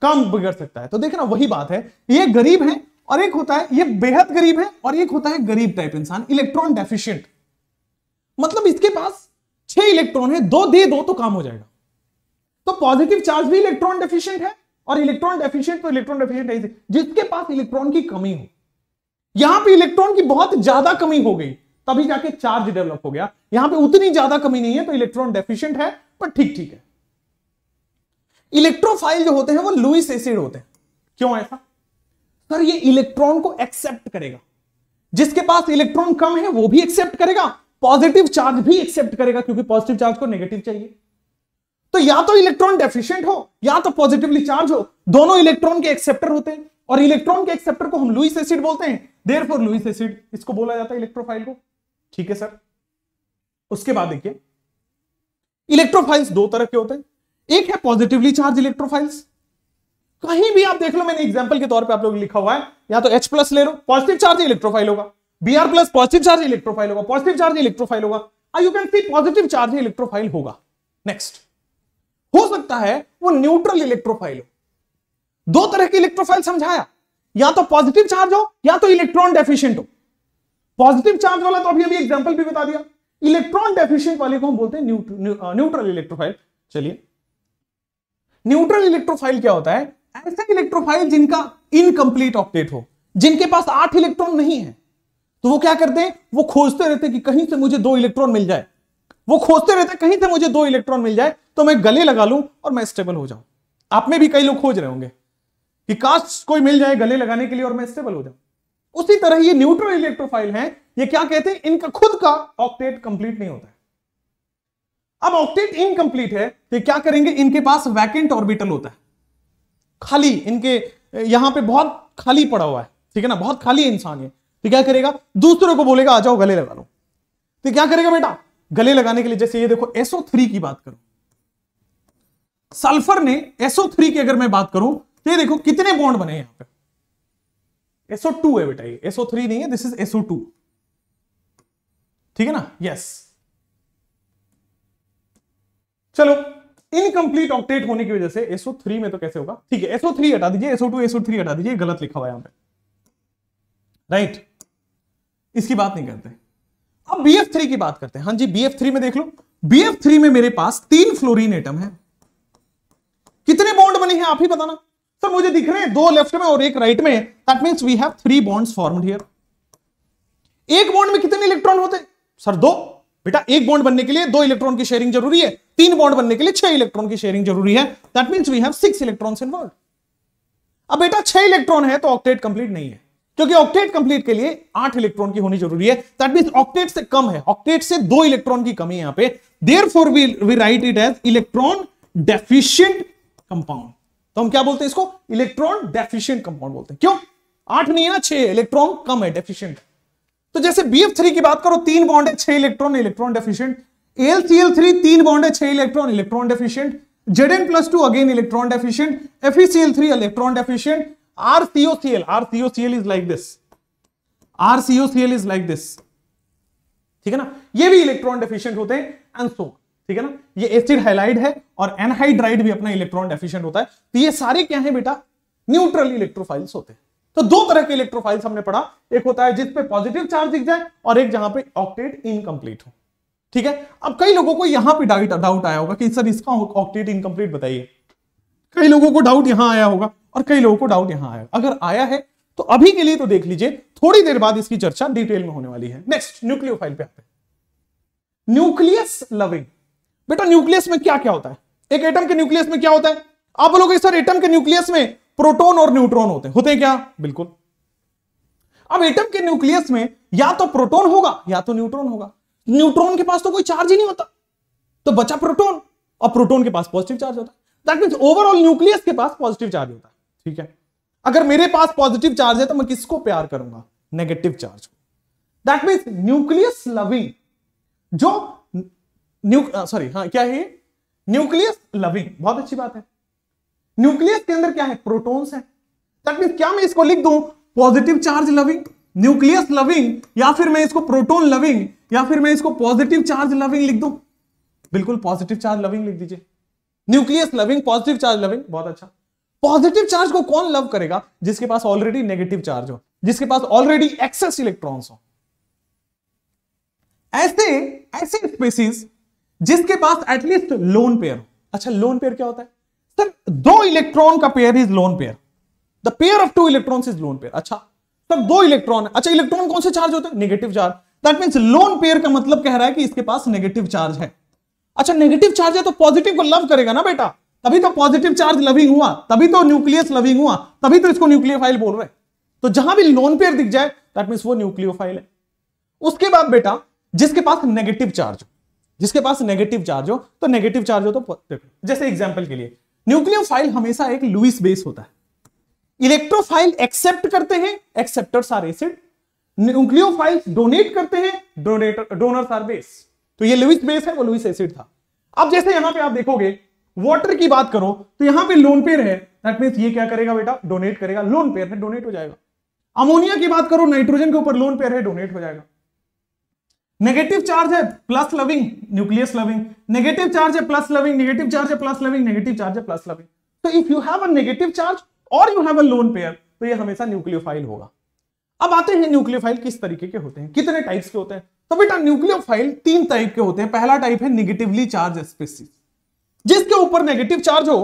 Speaker 1: काम बिगड़ सकता है तो देखना वही बात है ये गरीब है और एक होता है ये बेहद गरीब है और एक होता है गरीब टाइप इंसान इलेक्ट्रॉन डेफिशिएंट मतलब इसके पास छह इलेक्ट्रॉन है दो दे दो तो काम हो जाएगा तो पॉजिटिव चार्ज भी इलेक्ट्रॉन डेफिशिएंट है और इलेक्ट्रॉन डेफिशिएंट तो इलेक्ट्रॉन डेफिशियंट है जिसके पास इलेक्ट्रॉन की कमी हो यहां पर इलेक्ट्रॉन की बहुत ज्यादा कमी हो गई तभी जाके चार्ज डेवलप हो गया यहां पर उतनी ज्यादा कमी नहीं है तो इलेक्ट्रॉन डेफिशियंट है पर ठीक ठीक है इलेक्ट्रोफाइल जो होते हैं वो लुइस एसिड होते हैं क्यों ऐसा सर ये इलेक्ट्रॉन को एक्सेप्ट करेगा जिसके पास इलेक्ट्रॉन कम है वो भी एक्सेप्ट करेगा पॉजिटिव चार्ज भी एक्सेप्ट करेगा क्योंकि पॉजिटिव चार्ज को नेगेटिव चाहिए तो या तो इलेक्ट्रॉन डेफिशिएंट हो या तो पॉजिटिवली चार्ज हो दोनों इलेक्ट्रॉन के एक्सेप्टर होते हैं और इलेक्ट्रॉन के एक्सेप्टर को हम लुइस एसिड बोलते हैं देर फॉर लुइस एसिड इसको बोला जाता है इलेक्ट्रोफाइल को ठीक है सर उसके बाद देखिए इलेक्ट्रोफाइल्स दो तरह के होते हैं एक है पॉजिटिवली चार्ज इलेक्ट्रोफाइल्स कहीं भी आप देख लो मैंने एग्जाम्पल के तौर पर आप लोग लिखा हुआ है या तो एच प्लस ले लो पॉजिटिव चार्ज इलेक्ट्रोफाइल होगा B R plus positive charge electrophile होगा पॉजिटिव चार्ज इलेक्ट्रोफाइल होगा you can see positive charge electrophile होगा नेक्स्ट हो सकता है वो न्यूट्रल इलेक्ट्रोफाइल हो दो तरह की इलेक्ट्रोफाइल समझाया या तो पॉजिटिव चार्ज हो या तो इलेक्ट्रॉन डेफिशिएंट हो पॉजिटिव चार्ज वाला तो अभी अभी एग्जांपल भी बता दिया इलेक्ट्रॉन डेफिशिएंट वाले को हम बोलते हैं न्यूट्रल इलेक्ट्रोफाइल uh, चलिए न्यूट्रल इलेक्ट्रोफाइल क्या होता है ऐसे इलेक्ट्रोफाइल जिनका इनकम्प्लीट ऑक्टेट हो जिनके पास आठ इलेक्ट्रॉन नहीं है तो वो क्या करते हैं वो खोजते रहते कि कहीं से मुझे दो इलेक्ट्रॉन मिल जाए वो खोजते रहते कहीं से मुझे दो इलेक्ट्रॉन मिल जाए तो मैं गले लगा लूं और मैं स्टेबल हो जाऊं आप में भी कई लोग खोज रहे होंगे कि कास्ट कोई मिल जाए गले लगाने के लिए और मैं स्टेबल हो जाऊं उसी तरह ये न्यूट्रल इलेक्ट्रोफाइल है ये क्या कहते हैं इनका खुद का ऑक्टेट कंप्लीट नहीं होता अब ऑक्टेट इनकम्प्लीट है तो क्या करेंगे इनके पास वैकेंट ऑर्बिटल होता है खाली इनके यहाँ पे बहुत खाली पड़ा हुआ है ठीक है ना बहुत खाली इंसान है तो क्या करेगा दूसरों को बोलेगा आ जाओ गले लगा लो तो क्या करेगा बेटा गले लगाने के लिए जैसे ये देखो एसओ थ्री की बात करो सल्फर ने एसओ थ्री की अगर मैं बात करूं तो ये देखो कितने बॉन्ड बने यहां पर एसओ टू है बेटा ये एसओ थ्री नहीं है दिस इज एसओ टू ठीक है ना यस yes. चलो इनकम्प्लीट ऑक्टेट होने की वजह से एसओ थ्री में तो कैसे होगा ठीक है एसओ थ्री हटा दीजिए एसओ टू एसओ थ्री हटा दीजिए गलत लिखा हुआ यहां पे राइट इसकी बात नहीं करते अब बीएफ थ्री की बात करते हैं हाँ जी बीएफ थ्री में देख लो बीएफ थ्री में मेरे पास तीन फ्लोरीन एटम है कितने बॉन्ड बने हैं आप ही बताना सर मुझे दिख रहे हैं दो लेफ्ट में और एक राइट में that means we have three bonds formed here एक बॉन्ड में कितने इलेक्ट्रॉन होते सर दो बेटा एक बॉन्ड बनने के लिए दो इलेक्ट्रॉन की शेयरिंग जरूरी है तीन बॉन्ड बनने के लिए छह इलेक्ट्रॉन की शेयरिंग जरूरी है that mean we have six electrons involve अब बेटा छह इलेक्ट्रॉन है तो ऑक्टेट कंप्लीट नहीं है क्योंकि ऑक्टेट कंप्लीट के लिए आठ इलेक्ट्रॉन की होनी जरूरी है दैट मीन ऑक्टेट से कम है ऑक्टेट से दो इलेक्ट्रॉन की कमी यहां पे therefore we we write it as electron deficient compound तो हम क्या बोलते हैं इसको इलेक्ट्रॉन डेफिशियंट कंपाउंड बोलते हैं क्यों आठ नहीं है ना छह इलेक्ट्रॉन कम है डेफिशियंट तो जैसे बीएफ थ्री की बात करो तीन बॉन्ड है छह electron electron deficient L C L three तीन बॉन्ड है छह electron electron deficient Z N plus two again electron deficient F C L three electron deficient R C O C L R C O C L is like this R C O C L is like this ठीक है ना ये भी electron deficient होते हैं and so ठीक है ना ये एसिड हाइलाइड है और एनहाइड्राइड भी अपना इलेक्ट्रॉन डेफिशियंट होता है तो ये सारे क्या है बेटा न्यूट्रल इलेक्ट्रोफाइल्स होते हैं तो दो तरह के इलेक्ट्रोफाइल्स हमने पढ़ा एक होता है जिसपे पॉजिटिव चार्ज दिख जाए और एक जहां पे ऑक्टेट इनकम्प्लीट हो ठीक है अब कई लोगों को यहां पर डाउट डाउट आया होगा कि सर इसका ऑक्टेट इनकम्प्लीट बताइए कई लोगों को डाउट यहां आया होगा और कई लोगों को डाउट यहां आया अगर आया है तो अभी के लिए तो देख लीजिए थोड़ी देर बाद इसकी चर्चा डिटेल में होने वाली है नेक्स्ट न्यूक्लियोफाइल पे आते हैं न्यूक्लियस लविंग बेटा न्यूक्लियस में क्या क्या होता है एक एटम के न्यूक्लियस में क्या होता है आप बोलोगे सर एटम के न्यूक्लियस में प्रोटोन और न्यूट्रॉन होते हैं होते हैं क्या बिल्कुल अब एटम के न्यूक्लियस में या तो प्रोटोन होगा या तो न्यूट्रॉन होगा न्यूट्रॉन के पास तो कोई चार्ज ही नहीं होता तो बचा प्रोटोन और प्रोटोन के पास पॉजिटिव चार्ज होता है दैट मीन्स ओवरऑल न्यूक्लियस के पास पॉजिटिव चार्ज होता है ठीक है अगर मेरे पास पॉजिटिव चार्ज है तो मैं किसको प्यार करूंगा नेगेटिव चार्ज को दैट मीन्स न्यूक्लियस लविंग जो सॉरी uh, हाँ क्या है न्यूक्लियस लविंग बहुत अच्छी बात है न्यूक्लियस के अंदर क्या है प्रोटॉन्स है दैट मीन्स क्या मैं इसको लिख दूं positive charge loving nucleus loving या फिर मैं इसको प्रोटोन लविंग या फिर मैं इसको पॉजिटिव चार्ज लविंग लिख दू बिल्कुल पॉजिटिव चार्ज लविंग लिख दीजिए nucleus loving positive charge loving बहुत अच्छा पॉजिटिव चार्ज को कौन लव करेगा जिसके पास ऑलरेडी नेगेटिव चार्ज हो जिसके पास ऑलरेडी एक्सेस इलेक्ट्रॉन्स हो ऐसे ऐसे स्पेसिस जिसके पास एटलीस्ट लोन पेयर हो अच्छा लोन पेयर क्या होता है सर दो इलेक्ट्रॉन का pair is lone pair the pair of two electrons is lone pair अच्छा तब दो इलेक्ट्रॉन है अच्छा इलेक्ट्रॉन कौन से चार्ज होते हैं negative charge that mean lone pair का मतलब कह रहा है कि इसके पास नेगेटिव चार्ज है अच्छा नेगेटिव चार्ज है तो पॉजिटिव को लव करेगा ना बेटा तभी तो पॉजिटिव चार्ज लविंग हुआ तभी तो न्यूक्लियस लविंग हुआ तभी तो इसको न्यूक्लियोफाइल बोल रहे हैं तो जहां भी लोन पेयर दिख जाए दैट मीन वो न्यूक्लियोफाइल है उसके बाद बेटा जिसके पास नेगेटिव चार्ज हो जिसके पास नेगेटिव चार्ज हो तो नेगेटिव चार्ज हो तो जैसे एग्जाम्पल के लिए न्यूक्लियोफाइल हमेशा एक लुइस बेस होता है इलेक्ट्रोफाइल एक्सेप्ट करते हैं acceptors are acid nucleophiles donate करते हैं डोनेटर डोनर्स आर बेस तो ये लुइस बेस है वो लुइस एसिड था अब जैसे यहां पे आप देखोगे वाटर की बात करो तो यहां पे लोन पेयर है दैट मींस ये क्या करेगा बेटा डोनेट करेगा लोन पेयर है डोनेट हो जाएगा अमोनिया की बात करो नाइट्रोजन के ऊपर लोन पेयर है डोनेट हो जाएगा नेगेटिव चार्ज है plus loving nucleus loving negative charge है प्लस लविंग नेगेटिव चार्ज है प्लस लविंग नेगेटिव चार्ज है प्लस लविंग तो if you have a negative charge और you have a lone pair तो ये हमेशा न्यूक्लियोफाइल होगा अब आते हैं न्यूक्लियोफाइल किस तरीके के होते हैं कितने टाइप्स के होते हैं तो बेटा न्यूक्लियोफाइल तीन टाइप के होते हैं पहला टाइप है निगेटिवली चार्ज स्पेसिस जिसके ऊपर नेगेटिव चार्ज हो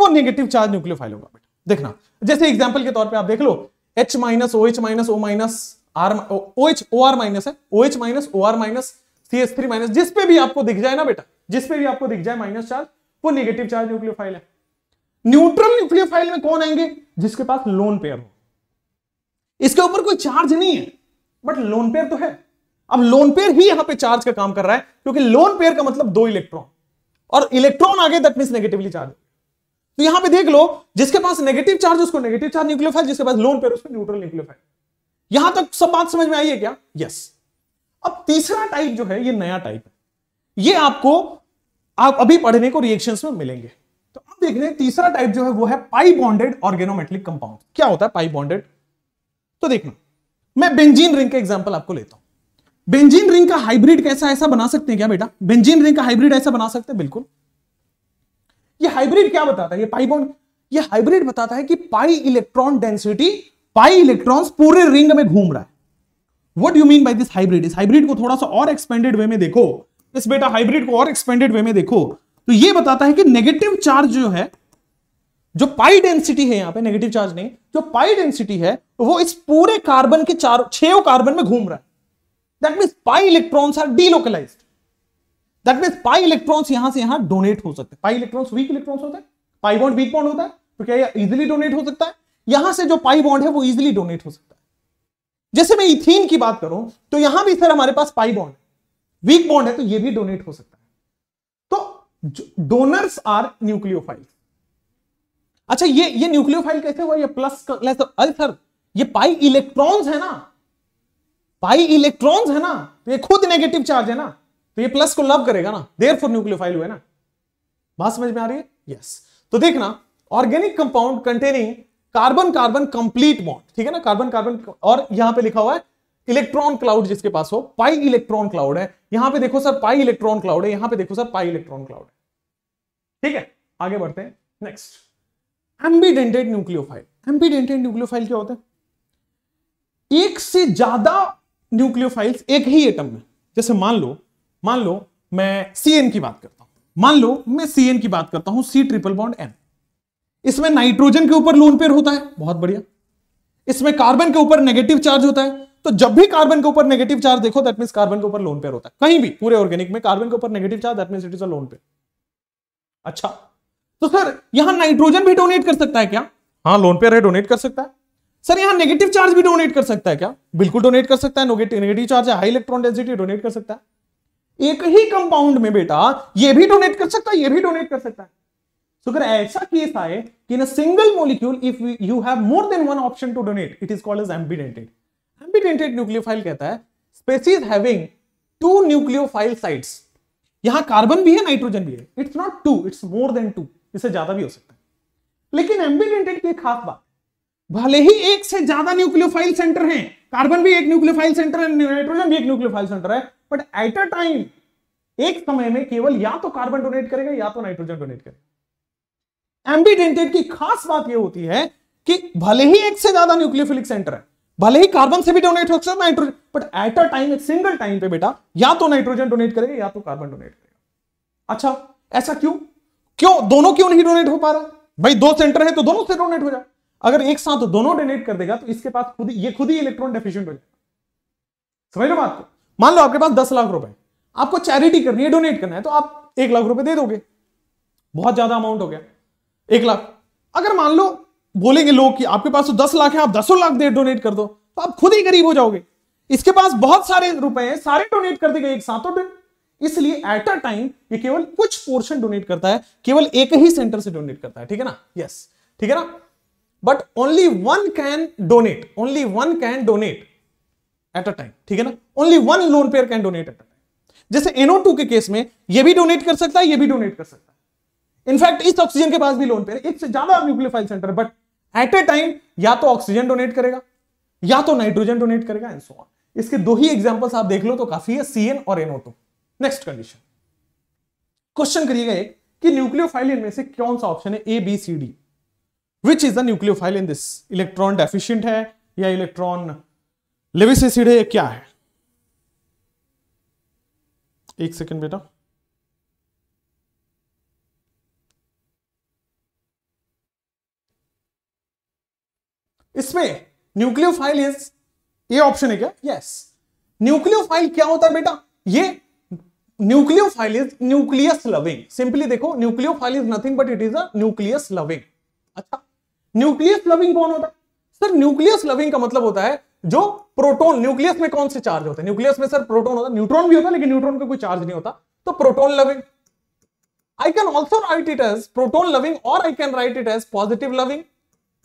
Speaker 1: वो नेगेटिव चार्ज न्यूक्लियोफाइल होगा बेटा देखना जैसे एग्जाम्पल के तौर पर आप देख लो H minus O H minus O minus R O H O R minus है O H minus O R minus C S three minus जिसपे भी आपको दिख जाए ना बेटा जिसपे भी आपको दिख जाए माइनस चार्ज वो निगेटिव चार्ज न्यूक्लियोफाइल है न्यूट्रल न्यूक्लियोफाइल में कौन आएंगे जिसके पास लोन पेयर हो इसके ऊपर कोई चार्ज नहीं है बट लोन पेयर तो है अब लोन पेयर ही यहां पे चार्ज का काम कर रहा है क्योंकि लोन पेयर का मतलब दो इलेक्ट्रॉन और इलेक्ट्रॉन आगे दैट मीन नेगेटिवली चार्ज तो यहां पे देख लो जिसके पास नेगेटिव चार्ज उसको नेगेटिव चार्ज न्यूक्लियोफाइल जिसके पास लोन पेयर उसको न्यूट्रल न्यूक्लियोफाइल यहां तक सब बात समझ में आई है क्या यस अब तीसरा टाइप जो है ये नया टाइप है ये आपको आप अभी पढ़ने को रिएक्शंस में मिलेंगे देख रहे हैं तीसरा टाइप जो है वो है पाई बॉन्डेड ऑर्गेनोमेटलिक कंपाउंड क्या होता है पाई बॉन्डेड तो देखना मैं बेंजीन रिंग का एग्जाम्पल आपको लेता हूं बेंजीन रिंग का हाइब्रिड कैसा ऐसा बना सकते हैं क्या बेटा बेंजीन रिंग का हाइब्रिड ऐसा बना सकते हैं बिल्कुल ये हाइब्रिड क्या बताता है ये पाई बॉन्ड ये हाइब्रिड बताता है कि pi electron density pi electrons पूरे रिंग में घूम रहा है what you mean by this hybrid इस हाइब्रिड को थोड़ा सा और एक्सपेंडेड वे में देखो इस बेटा हाइब्रिड को और एक्सपेंडेड वे में देखो तो ये बताता है कि नेगेटिव चार्ज जो है जो पाई डेंसिटी है यहां पे नेगेटिव चार्ज नहीं जो पाई डेंसिटी है वो इस पूरे कार्बन के चार छो कार्बन में घूम रहा है that mean pi electrons are delocalize that mean pi electrons यहां से यहां डोनेट हो सकते हैं पाई इलेक्ट्रॉन्स वीक इलेक्ट्रॉन्स होते हैं पाई बॉन्ड वीक बॉन्ड होता है तो क्या इजिली डोनेट हो सकता है यहां से जो पाई बॉन्ड है वो इजिली डोनेट हो सकता है जैसे मैं इथिन की बात करूं तो यहां भी सर हमारे पास पाई बॉन्ड है वीक बॉन्ड है तो ये भी डोनेट हो सकता है डोनर्स आर न्यूक्लियोफाइल अच्छा ये ये न्यूक्लियोफाइल कैसे हुआ ये प्लस तो अरे सर ये पाई इलेक्ट्रॉन्स है ना पाई इलेक्ट्रॉन्स है ना तो ये खुद नेगेटिव चार्ज है ना तो ये प्लस को लव करेगा ना देर फॉर न्यूक्लियोफाइल हुए ना बात समझ में आ रही है यस yes. तो देखना organic compound containing carbon carbon complete bond ठीक है ना कार्बन कार्बन और यहां पे लिखा हुआ है इलेक्ट्रॉन क्लाउड जिसके पास हो पाई इलेक्ट्रॉन क्लाउड है यहां पे देखो सर पाई इलेक्ट्रॉन क्लाउड है यहां पे देखो सर पाई इलेक्ट्रॉन क्लाउड है ठीक है आगे बढ़ते हैं next ambidentate nucleophile ambidentate nucleophile क्या होता है एक से ज्यादा न्यूक्लियोफाइल्स एक ही एटम में जैसे मान लो मान लो मैं सीएन की बात करता हूं मान लो मैं सीएन की बात करता हूं सी ट्रिपल बॉन्ड एन इसमें नाइट्रोजन के ऊपर लोन पेयर होता है बहुत बढ़िया इसमें कार्बन के ऊपर नेगेटिव चार्ज होता है तो जब भी कार्बन के ऊपर नेगेटिव चार्ज देखो दैट मीन कार्बन के ऊपर लोन पेयर होता है कहीं भी पूरे ऑर्गेनिक में कार्बन के ऊपर negative charge that mean it is a lone pair अच्छा तो सर यहां नाइट्रोजन भी डोनेट कर सकता है क्या हाँ लोन पेयर है डोनेट कर सकता है सर यहां नेगेटिव चार्ज भी डोनेट कर सकता है क्या बिल्कुल डोनेट कर सकता है नेगेटिव चार्ज है हाई इलेक्ट्रॉन डेंसिटी डोनेट कर सकता है एक ही कंपाउंड में बेटा ये भी डोनेट कर सकता है ये भी डोनेट कर सकता है सो अगर ऐसा केस आए कि in a single molecule if you have more than one option to donate it is called as ambidentate ambidentate nucleophile कहता है species having two nucleophile sites यहां कार्बन भी है नाइट्रोजन भी है it's not two it's more than two इससे ज्यादा भी हो सकता है लेकिन एम्बिडेंटेड की खास बात भले ही एक से ज्यादा न्यूक्लियोफाइल सेंटर हैं कार्बन भी एक न्यूक्लियोफाइल सेंटर है नाइट्रोजन भी एक न्यूक्लियोफाइल सेंटर है बट एट अ टाइम एक समय में केवल या तो कार्बन डोनेट करेगा या तो नाइट्रोजन डोनेट करेगा एम्बिडेंटेड की खास बात यह होती है कि भले ही एक से ज्यादा न्यूक्लियोफिलिक सेंटर है भले ही कार्बन से भी डोनेट हो सकता है nitrogen but at a time एक सिंगल टाइम पे बेटा या तो नाइट्रोजन डोनेट करेगा या तो कार्बन डोनेट करेगा अच्छा ऐसा क्यों क्यों दोनों क्यों नहीं डोनेट हो पा रहा भाई दो सेंटर है तो दोनों से डोनेट हो जाए अगर एक साथ दोनों डोनेट कर देगा तो इसके पास खुद ये खुद ही इलेक्ट्रॉन डेफिशिएंट हो जाएगा समझ लो बात को मान लो आपके पास दस लाख रुपए आपको चैरिटी करनी है डोनेट करना है तो आप एक लाख रुपए दे दोगे बहुत ज्यादा अमाउंट हो गया एक लाख अगर मान लो बोलेंगे लोग कि आपके पास तो दस लाख है आप दसों लाख दे डोनेट कर दो तो आप खुद ही गरीब हो जाओगे इसके पास बहुत सारे रुपए हैं सारे डोनेट कर देगा एक साथ इसलिए एट अ टाइम ये केवल कुछ पोर्शन डोनेट करता है केवल एक ही सेंटर से डोनेट करता है ठीक है ना यस ठीक है ना but only one can donate only one can donate at a time ठीक है ना only one lone pair can donate at a time जैसे एनओ टू के केस में ये भी डोनेट कर सकता है ये भी डोनेट कर सकता है इनफैक्ट इस ऑक्सीजन के पास भी लोन पेयर एक से ज्यादा nucleophile centre but at a time या तो ऑक्सीजन डोनेट करेगा या तो नाइट्रोजन डोनेट करेगा एंड सो ऑन इसके दो ही एग्जांपल्स आप देख लो तो काफी है सीएन और NO two next condition question करिएगा एक कि न्यूक्लियोफाइल इनमें से कौन सा ऑप्शन है A B C D which is the nucleophile in this electron deficient है या इलेक्ट्रॉन लेविस एसिड है या क्या है एक सेकेंड बेटा इसमें न्यूक्लियोफाइल इज ये ऑप्शन है क्या यस न्यूक्लियोफाइल क्या होता है बेटा ये nucleophile is nucleus loving simply देखो nucleophile is nothing but it is nucleus loving अच्छा न्यूक्लियस लविंग कौन होता है सर न्यूक्लियस लविंग का मतलब होता है जो प्रोटोन न्यूक्लियस में कौन से चार्ज होते हैं न्यूक्लियस में सर प्रोटोन होता है न्यूट्रॉन भी होता है लेकिन न्यूट्रॉन का कोई चार्ज नहीं होता तो proton loving I can also write it as proton loving और I can write it as positive loving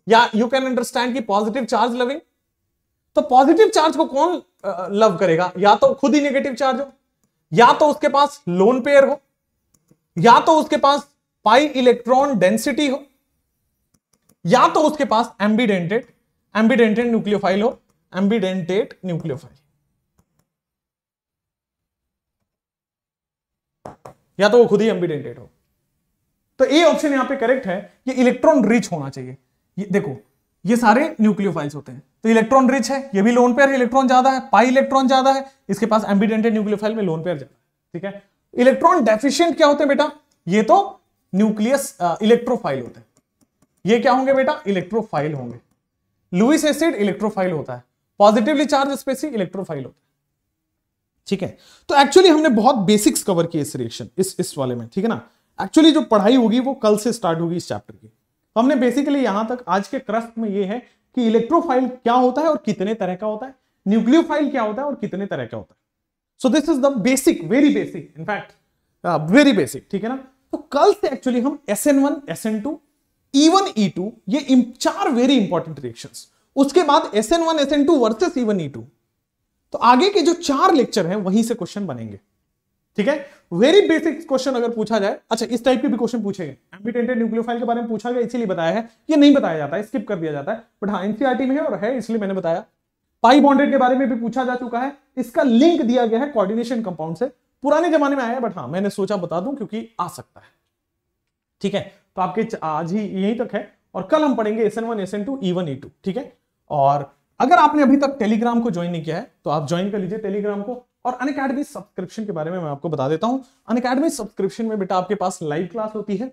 Speaker 1: या यू कैन अंडरस्टैंड कि पॉजिटिव चार्ज लविंग तो पॉजिटिव चार्ज को कौन लव करेगा या तो खुद ही नेगेटिव चार्ज हो या तो उसके पास लोन पेयर हो या तो उसके पास पाई इलेक्ट्रॉन डेंसिटी हो या तो उसके पास एम्बीडेंटेड एम्बीडेंटेड न्यूक्लियोफाइल हो एम्बीडेंटेड न्यूक्लियोफाइल या तो वो खुद ही एम्बीडेंटेड हो तो ए ऑप्शन यहां पे करेक्ट है कि इलेक्ट्रॉन रिच होना चाहिए ये देखो ये सारे न्यूक्लियोफाइल्स होते हैं तो इलेक्ट्रॉन रिच है ये भी लोन पेयर इलेक्ट्रॉन ज्यादा है पाई इलेक्ट्रॉन ज्यादा है इसके पास एम्बीडेंटेड न्यूक्लियोफाइल में लोन पेयर ज्यादा ठीक है इलेक्ट्रॉन डेफिशियंट क्या होते हैं बेटा ये तो न्यूक्लियस इलेक्ट्रोफाइल होते हैं ये क्या होंगे बेटा इलेक्ट्रोफाइल होंगे लुइस एसिड इलेक्ट्रोफाइल होता है पॉजिटिवली चार्ज स्पेसी इलेक्ट्रोफाइल होता है ठीक है तो एक्चुअली हमने बहुत बेसिक्स कवर किए इस रिएक्शन इस इस वाले में ठीक है ना एक्चुअली जो पढ़ाई होगी वो कल से स्टार्ट होगी इस चैप्टर की तो हमने बेसिकली यहां तक आज के क्रस्ट में ये है कि इलेक्ट्रोफाइल क्या होता है और कितने तरह का होता है न्यूक्लियोफाइल क्या होता है और कितने तरह का होता है so this is the basic very basic in fact very basic ठीक है ना तो कल से एक्चुअली हम S N one S N two E E two ये चार वेरी इंपॉर्टेंट रिएक्शन उसके बाद S N one S N two versus even E two तो आगे के जो चार लेक्चर हैं वहीं से क्वेश्चन बनेंगे ठीक है वेरी बेसिक क्वेश्चन अगर पूछा जाए अच्छा इस टाइप के भी क्वेश्चन पूछे गए न्यूक्लियोफाइल के बारे में पूछा गया इसीलिए बताया है ये नहीं बताया जाता है स्किप कर दिया जाता है बट हाँ एनसीआरटी e में है और है इसलिए मैंने बताया पाई बॉन्डेड के बारे में भी पूछा जा चुका है इसका लिंक दिया गया है कॉर्डिनेशन कंपाउंड से पुराने जमाने में आया बट हाँ मैंने सोचा बता दूं क्योंकि आ सकता है ठीक है तो आपके आज ही यही तक है और कल हम पढ़ेंगे S N one S N two E one E two ठीक है और अगर आपने अभी तक टेलीग्राम को ज्वाइन नहीं किया है तो आप ज्वाइन कर लीजिए टेलीग्राम को और अन अकेडमी सब्सक्रिप्शन के बारे में मैं आपको बता देता हूं अन अकेडमी सब्सक्रिप्शन में बेटा आपके पास लाइव क्लास होती है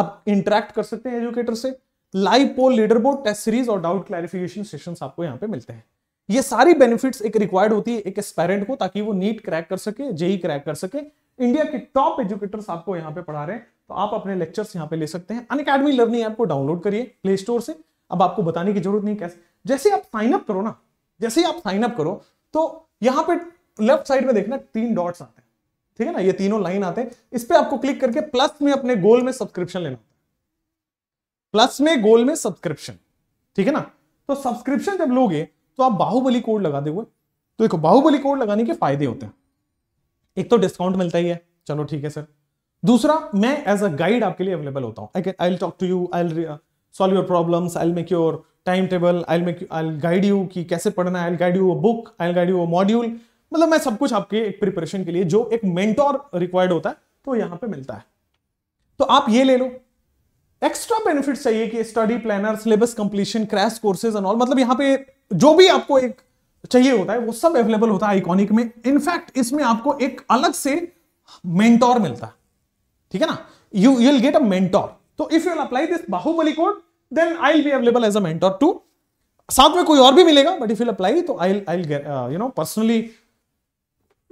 Speaker 1: आप इंटरेक्ट कर सकते हैं एजुकेटर से live poll leaderboard test series और डाउट क्लैरिफिकेशन सेशन आपको यहाँ पे मिलते हैं ये सारी बेनिफिट्स एक रिक्वायर्ड होती है एक एस्पेरेंट को ताकि वो नीट क्रैक कर सके जेई क्रैक e e कर सके इंडिया के टॉप एजुकेटर्स आपको यहाँ पे पढ़ा रहे हैं तो आप अपने लेक्चर्स यहाँ पे ले सकते हैं अन अकेडमी लर्निंग ऐप को डाउनलोड करिए प्ले स्टोर से अब आपको बताने की जरूरत नहीं कैसे जैसे आप साइन अप करो ना जैसे आप साइन अप करो तो यहाँ पे लेफ्ट साइड में देखना तीन डॉट्स आते हैं ठीक है ना ये तीनों लाइन आते हैं इस पर आपको क्लिक करके प्लस में अपने गोल में सब्सक्रिप्शन लेना होता है प्लस में गोल में सब्सक्रिप्शन ठीक है ना तो सब्सक्रिप्शन जब लोगे तो आप बाहुबली कोड लगा दे तो देखो बाहुबली कोड लगाने के फायदे होते हैं एक तो डिस्काउंट मिलता ही है चलो ठीक है सर दूसरा मैं एज अ गाइड आपके लिए अवेलेबल होता हूं I I talk to you I solve your problems I make your time table I make I guide you कि कैसे पढ़ना है I guide you a book I guide you a module मतलब मैं सब कुछ आपके एक प्रिपरेशन के लिए जो एक मेंटोर रिक्वायर्ड होता है तो यहां पे मिलता है तो आप ये ले लो एक्स्ट्रा बेनिफिट चाहिए कि study planner syllabus completion crash courses and all मतलब यहां पे जो भी आपको एक चाहिए होता है वो सब अवेलेबल होता है आइकॉनिक में इनफैक्ट इसमें आपको एक अलग से मेंटोर मिलता है ठीक है ना you will get a mentor तो if you apply this Bahubali code then I will be available as a mentor to साथ में कोई और भी मिलेगा बट इफ यू अप्लाई तो I I you know personally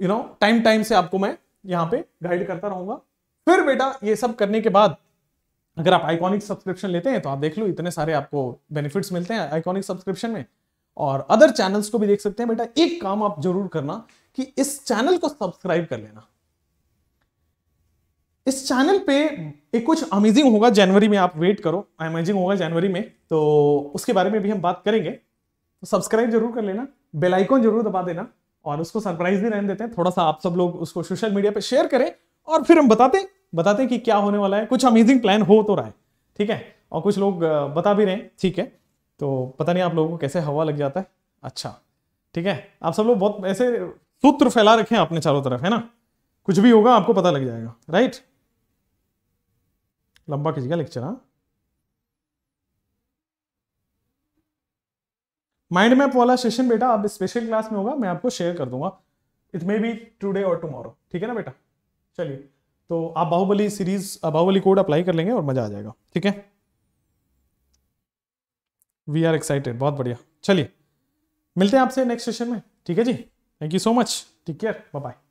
Speaker 1: you know time time से आपको मैं यहाँ पे गाइड करता रहूंगा फिर बेटा ये सब करने के बाद अगर आप आइकॉनिक सब्सक्रिप्शन लेते हैं तो आप देख लो इतने सारे आपको बेनिफिट्स मिलते हैं आइकॉनिक सब्सक्रिप्शन में और अदर चैनल्स को भी देख सकते हैं बेटा एक काम आप जरूर करना कि इस चैनल को सब्सक्राइब कर लेना इस चैनल पे एक कुछ अमेजिंग होगा जनवरी में आप वेट करो अमेजिंग होगा जनवरी में तो उसके बारे में भी हम बात करेंगे तो सब्सक्राइब जरूर कर लेना बेल आइकॉन जरूर दबा देना और उसको सरप्राइज भी रहने देते हैं थोड़ा सा आप सब लोग उसको सोशल मीडिया पर शेयर करें और फिर हम बताते बताते कि क्या होने वाला है कुछ अमेजिंग प्लान हो तो रहा है ठीक है और कुछ लोग बता भी रहे हैं ठीक है तो पता नहीं आप लोगों को कैसे हवा लग जाता है अच्छा ठीक है आप सब लोग बहुत ऐसे सूत्र फैला रखे हैं अपने चारों तरफ है ना कुछ भी होगा आपको पता लग जाएगा राइट लंबा खींच लेक्चर हाँ माइंड मैप वाला सेशन बेटा आप स्पेशल क्लास में होगा मैं आपको शेयर कर दूंगा इट मे बी टुडे और टुमारो ठीक है ना बेटा चलिए तो आप Bahubali series Bahubali code apply कर लेंगे और मजा आ जाएगा ठीक है वी आर एक्साइटेड बहुत बढ़िया चलिए मिलते हैं आपसे नेक्स्ट सेशन में ठीक है जी thank you so much take care bye bye